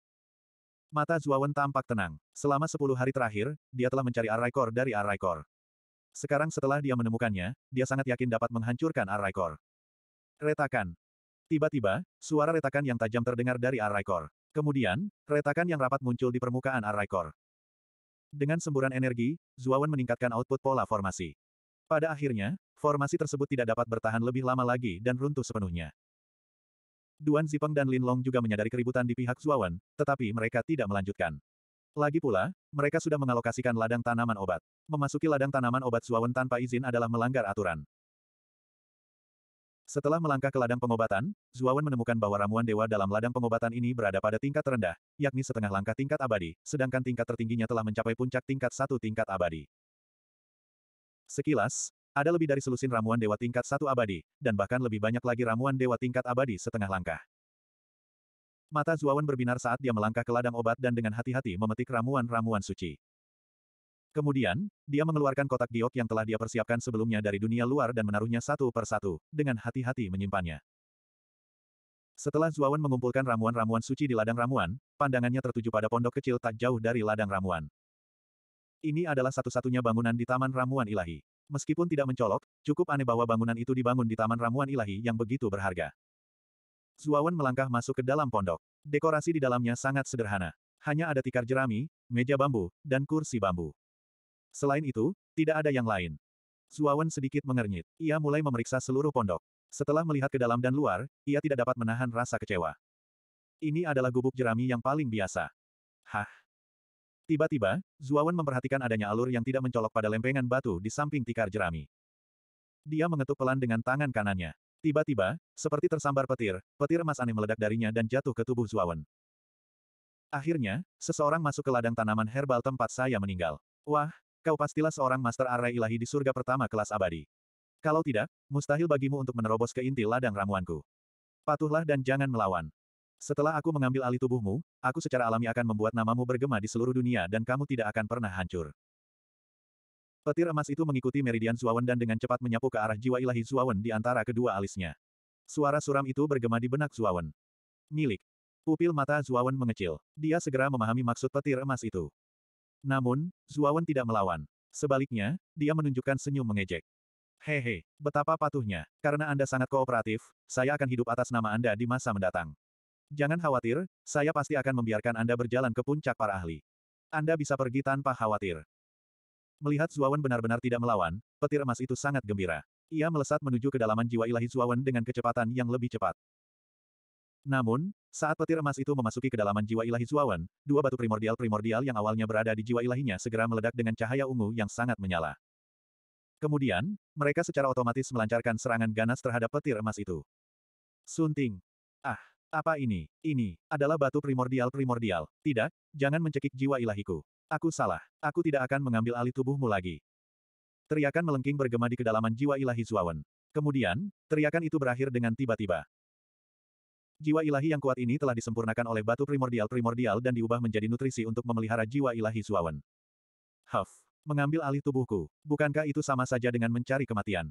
Mata Zuawan tampak tenang. Selama sepuluh hari terakhir, dia telah mencari Arai dari Arai Sekarang setelah dia menemukannya, dia sangat yakin dapat menghancurkan Arai Retakan. Tiba-tiba, suara retakan yang tajam terdengar dari Arai Kemudian, retakan yang rapat muncul di permukaan Arai Dengan semburan energi, Zuawan meningkatkan output pola formasi. Pada akhirnya, formasi tersebut tidak dapat bertahan lebih lama lagi dan runtuh sepenuhnya. Duan Zipeng dan Lin Long juga menyadari keributan di pihak Zuawan, tetapi mereka tidak melanjutkan. Lagi pula, mereka sudah mengalokasikan ladang tanaman obat. Memasuki ladang tanaman obat Zuawan tanpa izin adalah melanggar aturan. Setelah melangkah ke ladang pengobatan, Zuawan menemukan bahwa ramuan dewa dalam ladang pengobatan ini berada pada tingkat terendah, yakni setengah langkah tingkat abadi, sedangkan tingkat tertingginya telah mencapai puncak tingkat satu tingkat abadi. Sekilas, ada lebih dari selusin ramuan dewa tingkat satu abadi, dan bahkan lebih banyak lagi ramuan dewa tingkat abadi setengah langkah. Mata Zuawan berbinar saat dia melangkah ke ladang obat dan dengan hati-hati memetik ramuan-ramuan suci. Kemudian, dia mengeluarkan kotak giok yang telah dia persiapkan sebelumnya dari dunia luar dan menaruhnya satu per satu, dengan hati-hati menyimpannya. Setelah Zuawan mengumpulkan ramuan-ramuan suci di ladang ramuan, pandangannya tertuju pada pondok kecil tak jauh dari ladang ramuan. Ini adalah satu-satunya bangunan di Taman Ramuan Ilahi. Meskipun tidak mencolok, cukup aneh bahwa bangunan itu dibangun di Taman Ramuan Ilahi yang begitu berharga. Zuawan melangkah masuk ke dalam pondok. Dekorasi di dalamnya sangat sederhana. Hanya ada tikar jerami, meja bambu, dan kursi bambu. Selain itu, tidak ada yang lain. Zuawan sedikit mengernyit. Ia mulai memeriksa seluruh pondok. Setelah melihat ke dalam dan luar, ia tidak dapat menahan rasa kecewa. Ini adalah gubuk jerami yang paling biasa. Hah? Tiba-tiba, Zuawan memperhatikan adanya alur yang tidak mencolok pada lempengan batu di samping tikar jerami. Dia mengetuk pelan dengan tangan kanannya. Tiba-tiba, seperti tersambar petir, petir emas aneh meledak darinya dan jatuh ke tubuh Zuawan. Akhirnya, seseorang masuk ke ladang tanaman herbal tempat saya meninggal. Wah, kau pastilah seorang master array ilahi di surga pertama kelas abadi. Kalau tidak, mustahil bagimu untuk menerobos ke inti ladang ramuanku. Patuhlah dan jangan melawan. Setelah aku mengambil alih tubuhmu, aku secara alami akan membuat namamu bergema di seluruh dunia dan kamu tidak akan pernah hancur. Petir emas itu mengikuti meridian Zuawan dan dengan cepat menyapu ke arah jiwa ilahi Zuawan di antara kedua alisnya. Suara suram itu bergema di benak Zuawan. Milik. Pupil mata Zuawan mengecil. Dia segera memahami maksud petir emas itu. Namun, Zuawan tidak melawan. Sebaliknya, dia menunjukkan senyum mengejek. Hehe, betapa patuhnya. Karena Anda sangat kooperatif, saya akan hidup atas nama Anda di masa mendatang. Jangan khawatir, saya pasti akan membiarkan Anda berjalan ke puncak para ahli. Anda bisa pergi tanpa khawatir. Melihat Zuawan benar-benar tidak melawan, petir emas itu sangat gembira. Ia melesat menuju kedalaman jiwa ilahi Zuawan dengan kecepatan yang lebih cepat. Namun, saat petir emas itu memasuki kedalaman jiwa ilahi Zuawan, dua batu primordial-primordial yang awalnya berada di jiwa ilahinya segera meledak dengan cahaya ungu yang sangat menyala. Kemudian, mereka secara otomatis melancarkan serangan ganas terhadap petir emas itu. Sunting. Ah! Apa ini? Ini, adalah batu primordial-primordial. Tidak, jangan mencekik jiwa ilahiku. Aku salah. Aku tidak akan mengambil alih tubuhmu lagi. Teriakan melengking bergema di kedalaman jiwa ilahi Zuawan. Kemudian, teriakan itu berakhir dengan tiba-tiba. Jiwa ilahi yang kuat ini telah disempurnakan oleh batu primordial-primordial dan diubah menjadi nutrisi untuk memelihara jiwa ilahi Zuawan. Huff. Mengambil alih tubuhku. Bukankah itu sama saja dengan mencari kematian?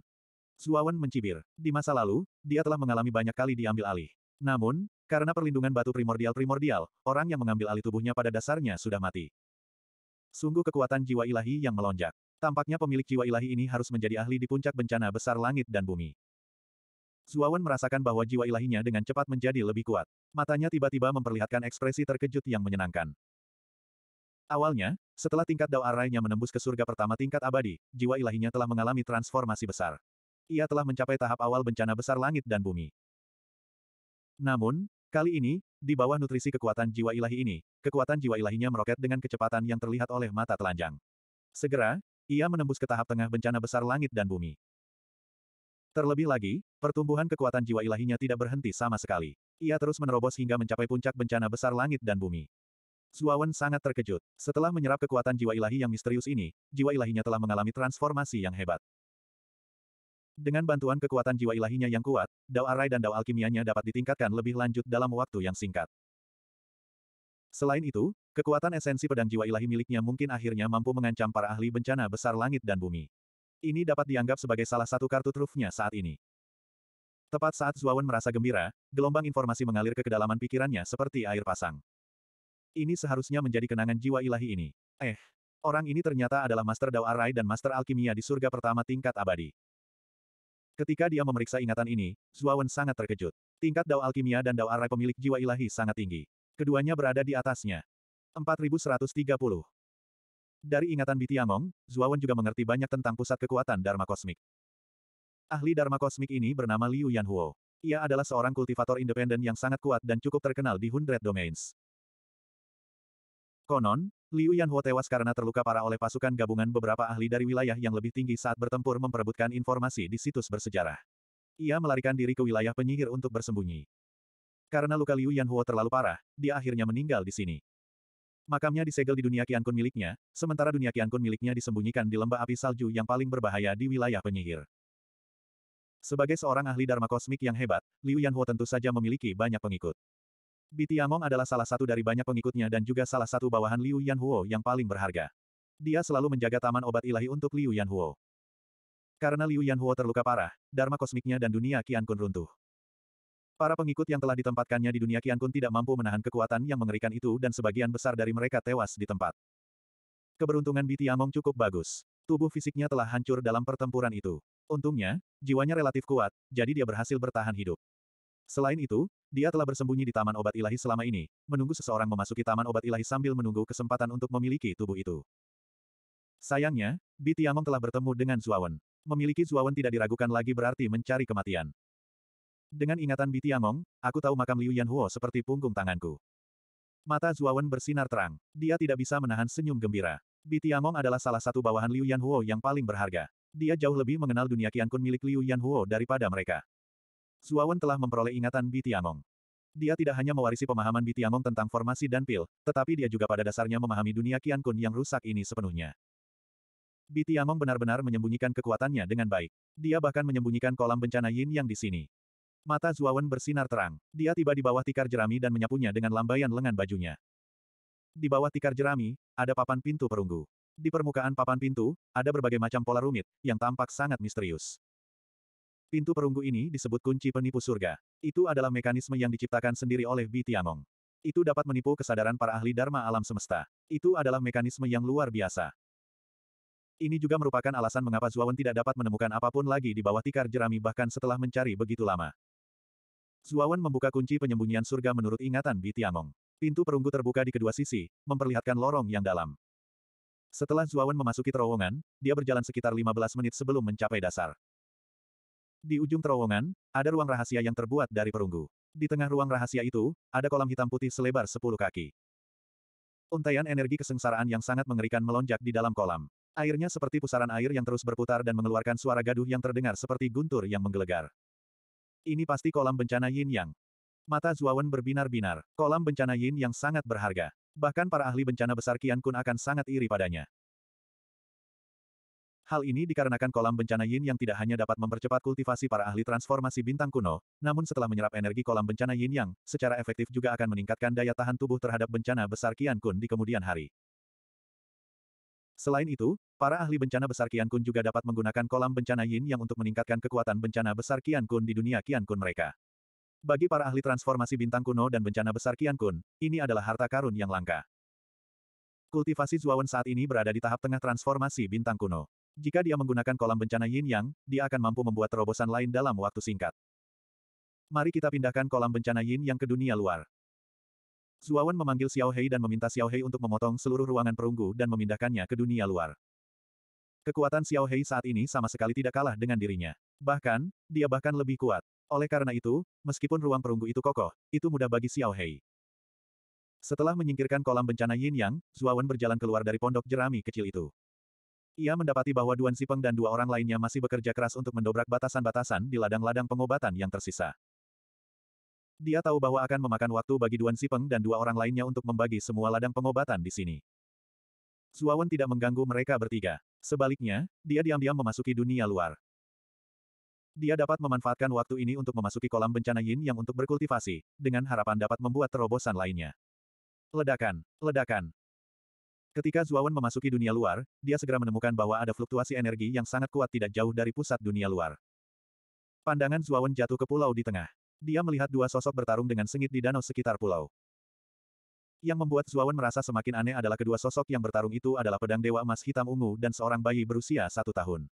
Zuawan mencibir. Di masa lalu, dia telah mengalami banyak kali diambil alih. Namun, karena perlindungan batu primordial-primordial, orang yang mengambil alih tubuhnya pada dasarnya sudah mati. Sungguh kekuatan jiwa ilahi yang melonjak. Tampaknya pemilik jiwa ilahi ini harus menjadi ahli di puncak bencana besar langit dan bumi. Zuawan merasakan bahwa jiwa ilahinya dengan cepat menjadi lebih kuat. Matanya tiba-tiba memperlihatkan ekspresi terkejut yang menyenangkan. Awalnya, setelah tingkat Dao Arainya menembus ke surga pertama tingkat abadi, jiwa ilahinya telah mengalami transformasi besar. Ia telah mencapai tahap awal bencana besar langit dan bumi. Namun, kali ini, di bawah nutrisi kekuatan jiwa ilahi ini, kekuatan jiwa ilahinya meroket dengan kecepatan yang terlihat oleh mata telanjang. Segera, ia menembus ke tahap tengah bencana besar langit dan bumi. Terlebih lagi, pertumbuhan kekuatan jiwa ilahinya tidak berhenti sama sekali. Ia terus menerobos hingga mencapai puncak bencana besar langit dan bumi. Zuawan sangat terkejut. Setelah menyerap kekuatan jiwa ilahi yang misterius ini, jiwa ilahinya telah mengalami transformasi yang hebat. Dengan bantuan kekuatan jiwa ilahinya yang kuat, Dao Arai dan Dao Alkimianya dapat ditingkatkan lebih lanjut dalam waktu yang singkat. Selain itu, kekuatan esensi pedang jiwa ilahi miliknya mungkin akhirnya mampu mengancam para ahli bencana besar langit dan bumi. Ini dapat dianggap sebagai salah satu kartu trufnya saat ini. Tepat saat Zuawan merasa gembira, gelombang informasi mengalir ke kedalaman pikirannya seperti air pasang. Ini seharusnya menjadi kenangan jiwa ilahi ini. Eh, orang ini ternyata adalah Master Dao Arai dan Master Alkimia di surga pertama tingkat abadi. Ketika dia memeriksa ingatan ini, Zuawan sangat terkejut. Tingkat Dao Alkimia dan Dao Arai pemilik jiwa ilahi sangat tinggi. Keduanya berada di atasnya. 4130. Dari ingatan Bitiamong, Zuawan juga mengerti banyak tentang pusat kekuatan Dharma Kosmik. Ahli Dharma Kosmik ini bernama Liu Yanhuo. Ia adalah seorang kultivator independen yang sangat kuat dan cukup terkenal di Hundred Domains. Konon, Liu Yanhuo tewas karena terluka parah oleh pasukan gabungan beberapa ahli dari wilayah yang lebih tinggi saat bertempur memperebutkan informasi di situs bersejarah. Ia melarikan diri ke wilayah penyihir untuk bersembunyi. Karena luka Liu Yanhuo terlalu parah, dia akhirnya meninggal di sini. Makamnya disegel di dunia Qiankun miliknya, sementara dunia Qiankun miliknya disembunyikan di lembah api salju yang paling berbahaya di wilayah penyihir. Sebagai seorang ahli Dharma kosmik yang hebat, Liu Yanhuo tentu saja memiliki banyak pengikut. Bitiamong adalah salah satu dari banyak pengikutnya dan juga salah satu bawahan Liu Yanhuo yang paling berharga. Dia selalu menjaga taman obat ilahi untuk Liu Yanhuo. Karena Liu Yanhuo terluka parah, dharma kosmiknya dan dunia Kun runtuh. Para pengikut yang telah ditempatkannya di dunia kian kun tidak mampu menahan kekuatan yang mengerikan itu dan sebagian besar dari mereka tewas di tempat. Keberuntungan Bitiamong cukup bagus. Tubuh fisiknya telah hancur dalam pertempuran itu. Untungnya, jiwanya relatif kuat, jadi dia berhasil bertahan hidup. Selain itu, dia telah bersembunyi di Taman Obat Ilahi selama ini, menunggu seseorang memasuki Taman Obat Ilahi sambil menunggu kesempatan untuk memiliki tubuh itu. Sayangnya, Bi Tiamong telah bertemu dengan Zuawan. Memiliki Zuawan tidak diragukan lagi berarti mencari kematian. Dengan ingatan Bi Tiamong, aku tahu makam Liu Yanhuo seperti punggung tanganku. Mata Zuawan bersinar terang. Dia tidak bisa menahan senyum gembira. Bi Tiamong adalah salah satu bawahan Liu Yanhuo yang paling berharga. Dia jauh lebih mengenal dunia Qiankun milik Liu Yanhuo daripada mereka. Zuawan telah memperoleh ingatan Bi Tiangong. Dia tidak hanya mewarisi pemahaman Bi Tiangong tentang formasi dan pil, tetapi dia juga pada dasarnya memahami dunia Kian Kun yang rusak ini sepenuhnya. Bi Tiangong benar-benar menyembunyikan kekuatannya dengan baik. Dia bahkan menyembunyikan kolam bencana Yin yang di sini. Mata Zuawan bersinar terang. Dia tiba di bawah tikar jerami dan menyapunya dengan lambaian lengan bajunya. Di bawah tikar jerami, ada papan pintu perunggu. Di permukaan papan pintu, ada berbagai macam pola rumit, yang tampak sangat misterius. Pintu perunggu ini disebut kunci penipu surga. Itu adalah mekanisme yang diciptakan sendiri oleh Bi Tianong. Itu dapat menipu kesadaran para ahli Dharma alam semesta. Itu adalah mekanisme yang luar biasa. Ini juga merupakan alasan mengapa Zuawan tidak dapat menemukan apapun lagi di bawah tikar jerami bahkan setelah mencari begitu lama. Zuawan membuka kunci penyembunyian surga menurut ingatan Bi Tianong. Pintu perunggu terbuka di kedua sisi, memperlihatkan lorong yang dalam. Setelah Zuawan memasuki terowongan, dia berjalan sekitar 15 menit sebelum mencapai dasar. Di ujung terowongan, ada ruang rahasia yang terbuat dari perunggu. Di tengah ruang rahasia itu, ada kolam hitam putih selebar 10 kaki. Untaian energi kesengsaraan yang sangat mengerikan melonjak di dalam kolam. Airnya seperti pusaran air yang terus berputar dan mengeluarkan suara gaduh yang terdengar seperti guntur yang menggelegar. Ini pasti kolam bencana yin yang. Mata Zuawan berbinar-binar. Kolam bencana yin yang sangat berharga. Bahkan para ahli bencana besar Kian Kun akan sangat iri padanya. Hal ini dikarenakan kolam bencana yin yang tidak hanya dapat mempercepat kultivasi para ahli transformasi bintang kuno, namun setelah menyerap energi kolam bencana yin yang, secara efektif juga akan meningkatkan daya tahan tubuh terhadap bencana besar Kian Kun di kemudian hari. Selain itu, para ahli bencana besar Kian Kun juga dapat menggunakan kolam bencana yin yang untuk meningkatkan kekuatan bencana besar Kian Kun di dunia Kian Kun mereka. Bagi para ahli transformasi bintang kuno dan bencana besar Kian Kun, ini adalah harta karun yang langka. Kultivasi Zuawan saat ini berada di tahap tengah transformasi bintang kuno. Jika dia menggunakan kolam bencana yin yang, dia akan mampu membuat terobosan lain dalam waktu singkat. Mari kita pindahkan kolam bencana yin yang ke dunia luar. Zuawan memanggil Xiao Hei dan meminta Xiao Hei untuk memotong seluruh ruangan perunggu dan memindahkannya ke dunia luar. Kekuatan Xiao Hei saat ini sama sekali tidak kalah dengan dirinya. Bahkan, dia bahkan lebih kuat. Oleh karena itu, meskipun ruang perunggu itu kokoh, itu mudah bagi Xiao Hei. Setelah menyingkirkan kolam bencana Yin Yang, Zuawan berjalan keluar dari pondok jerami kecil itu. Ia mendapati bahwa Duan Sipeng dan dua orang lainnya masih bekerja keras untuk mendobrak batasan-batasan di ladang-ladang pengobatan yang tersisa. Dia tahu bahwa akan memakan waktu bagi Duan Sipeng dan dua orang lainnya untuk membagi semua ladang pengobatan di sini. Zuawan tidak mengganggu mereka bertiga. Sebaliknya, dia diam-diam memasuki dunia luar. Dia dapat memanfaatkan waktu ini untuk memasuki kolam bencana yin yang untuk berkultivasi, dengan harapan dapat membuat terobosan lainnya. Ledakan, ledakan, Ketika Zuawan memasuki dunia luar, dia segera menemukan bahwa ada fluktuasi energi yang sangat kuat tidak jauh dari pusat dunia luar. Pandangan Zuawan jatuh ke pulau di tengah. Dia melihat dua sosok bertarung dengan sengit di danau sekitar pulau. Yang membuat Zuawan merasa semakin aneh adalah kedua sosok yang bertarung itu adalah pedang dewa emas hitam ungu dan seorang bayi berusia satu tahun.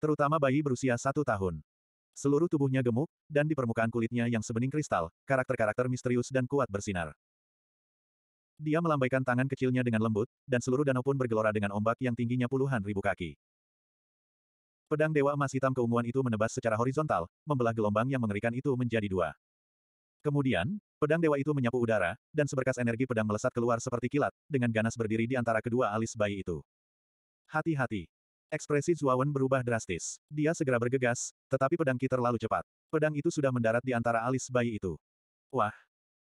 Terutama bayi berusia satu tahun. Seluruh tubuhnya gemuk, dan di permukaan kulitnya yang sebening kristal, karakter-karakter misterius dan kuat bersinar. Dia melambaikan tangan kecilnya dengan lembut, dan seluruh danau pun bergelora dengan ombak yang tingginya puluhan ribu kaki. Pedang Dewa Emas Hitam keunguan itu menebas secara horizontal, membelah gelombang yang mengerikan itu menjadi dua. Kemudian, pedang dewa itu menyapu udara, dan seberkas energi pedang melesat keluar seperti kilat, dengan ganas berdiri di antara kedua alis bayi itu. Hati-hati. Ekspresi Zuawan berubah drastis. Dia segera bergegas, tetapi pedang Ki terlalu cepat. Pedang itu sudah mendarat di antara alis bayi itu. Wah!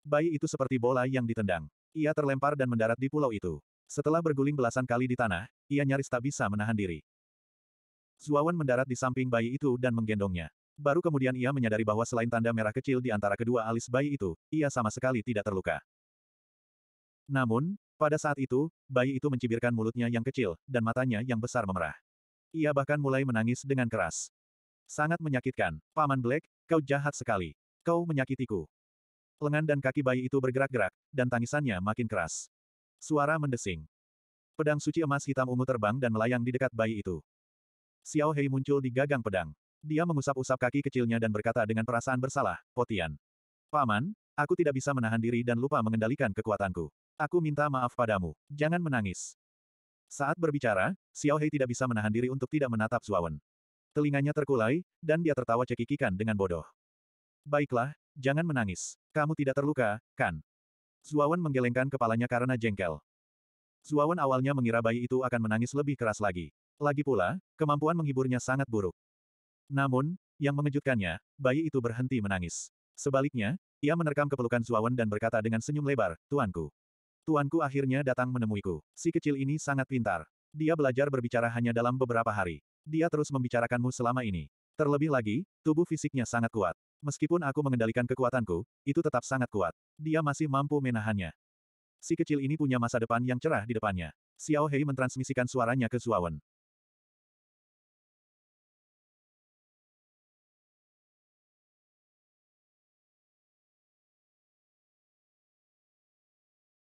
Bayi itu seperti bola yang ditendang. Ia terlempar dan mendarat di pulau itu. Setelah berguling belasan kali di tanah, ia nyaris tak bisa menahan diri. Zuawan mendarat di samping bayi itu dan menggendongnya. Baru kemudian ia menyadari bahwa selain tanda merah kecil di antara kedua alis bayi itu, ia sama sekali tidak terluka. Namun, pada saat itu, bayi itu mencibirkan mulutnya yang kecil, dan matanya yang besar memerah. Ia bahkan mulai menangis dengan keras. Sangat menyakitkan, Paman Black, kau jahat sekali. Kau menyakitiku. Lengan dan kaki bayi itu bergerak-gerak, dan tangisannya makin keras. Suara mendesing. Pedang suci emas hitam ungu terbang dan melayang di dekat bayi itu. Xiao Hei muncul di gagang pedang. Dia mengusap-usap kaki kecilnya dan berkata dengan perasaan bersalah, Potian. Oh, Paman, aku tidak bisa menahan diri dan lupa mengendalikan kekuatanku. Aku minta maaf padamu. Jangan menangis. Saat berbicara, Xiao Hei tidak bisa menahan diri untuk tidak menatap Zuawan. Telinganya terkulai, dan dia tertawa cekikikan dengan bodoh. Baiklah, Jangan menangis. Kamu tidak terluka, kan? Zuawan menggelengkan kepalanya karena jengkel. Zuawan awalnya mengira bayi itu akan menangis lebih keras lagi. Lagi pula, kemampuan menghiburnya sangat buruk. Namun, yang mengejutkannya, bayi itu berhenti menangis. Sebaliknya, ia menerkam kepelukan Zuawan dan berkata dengan senyum lebar, Tuanku. Tuanku akhirnya datang menemuiku. Si kecil ini sangat pintar. Dia belajar berbicara hanya dalam beberapa hari. Dia terus membicarakanmu selama ini. Terlebih lagi, tubuh fisiknya sangat kuat. Meskipun aku mengendalikan kekuatanku, itu tetap sangat kuat. Dia masih mampu menahannya. Si kecil ini punya masa depan yang cerah di depannya. Xiao Hei mentransmisikan suaranya ke Zuawan.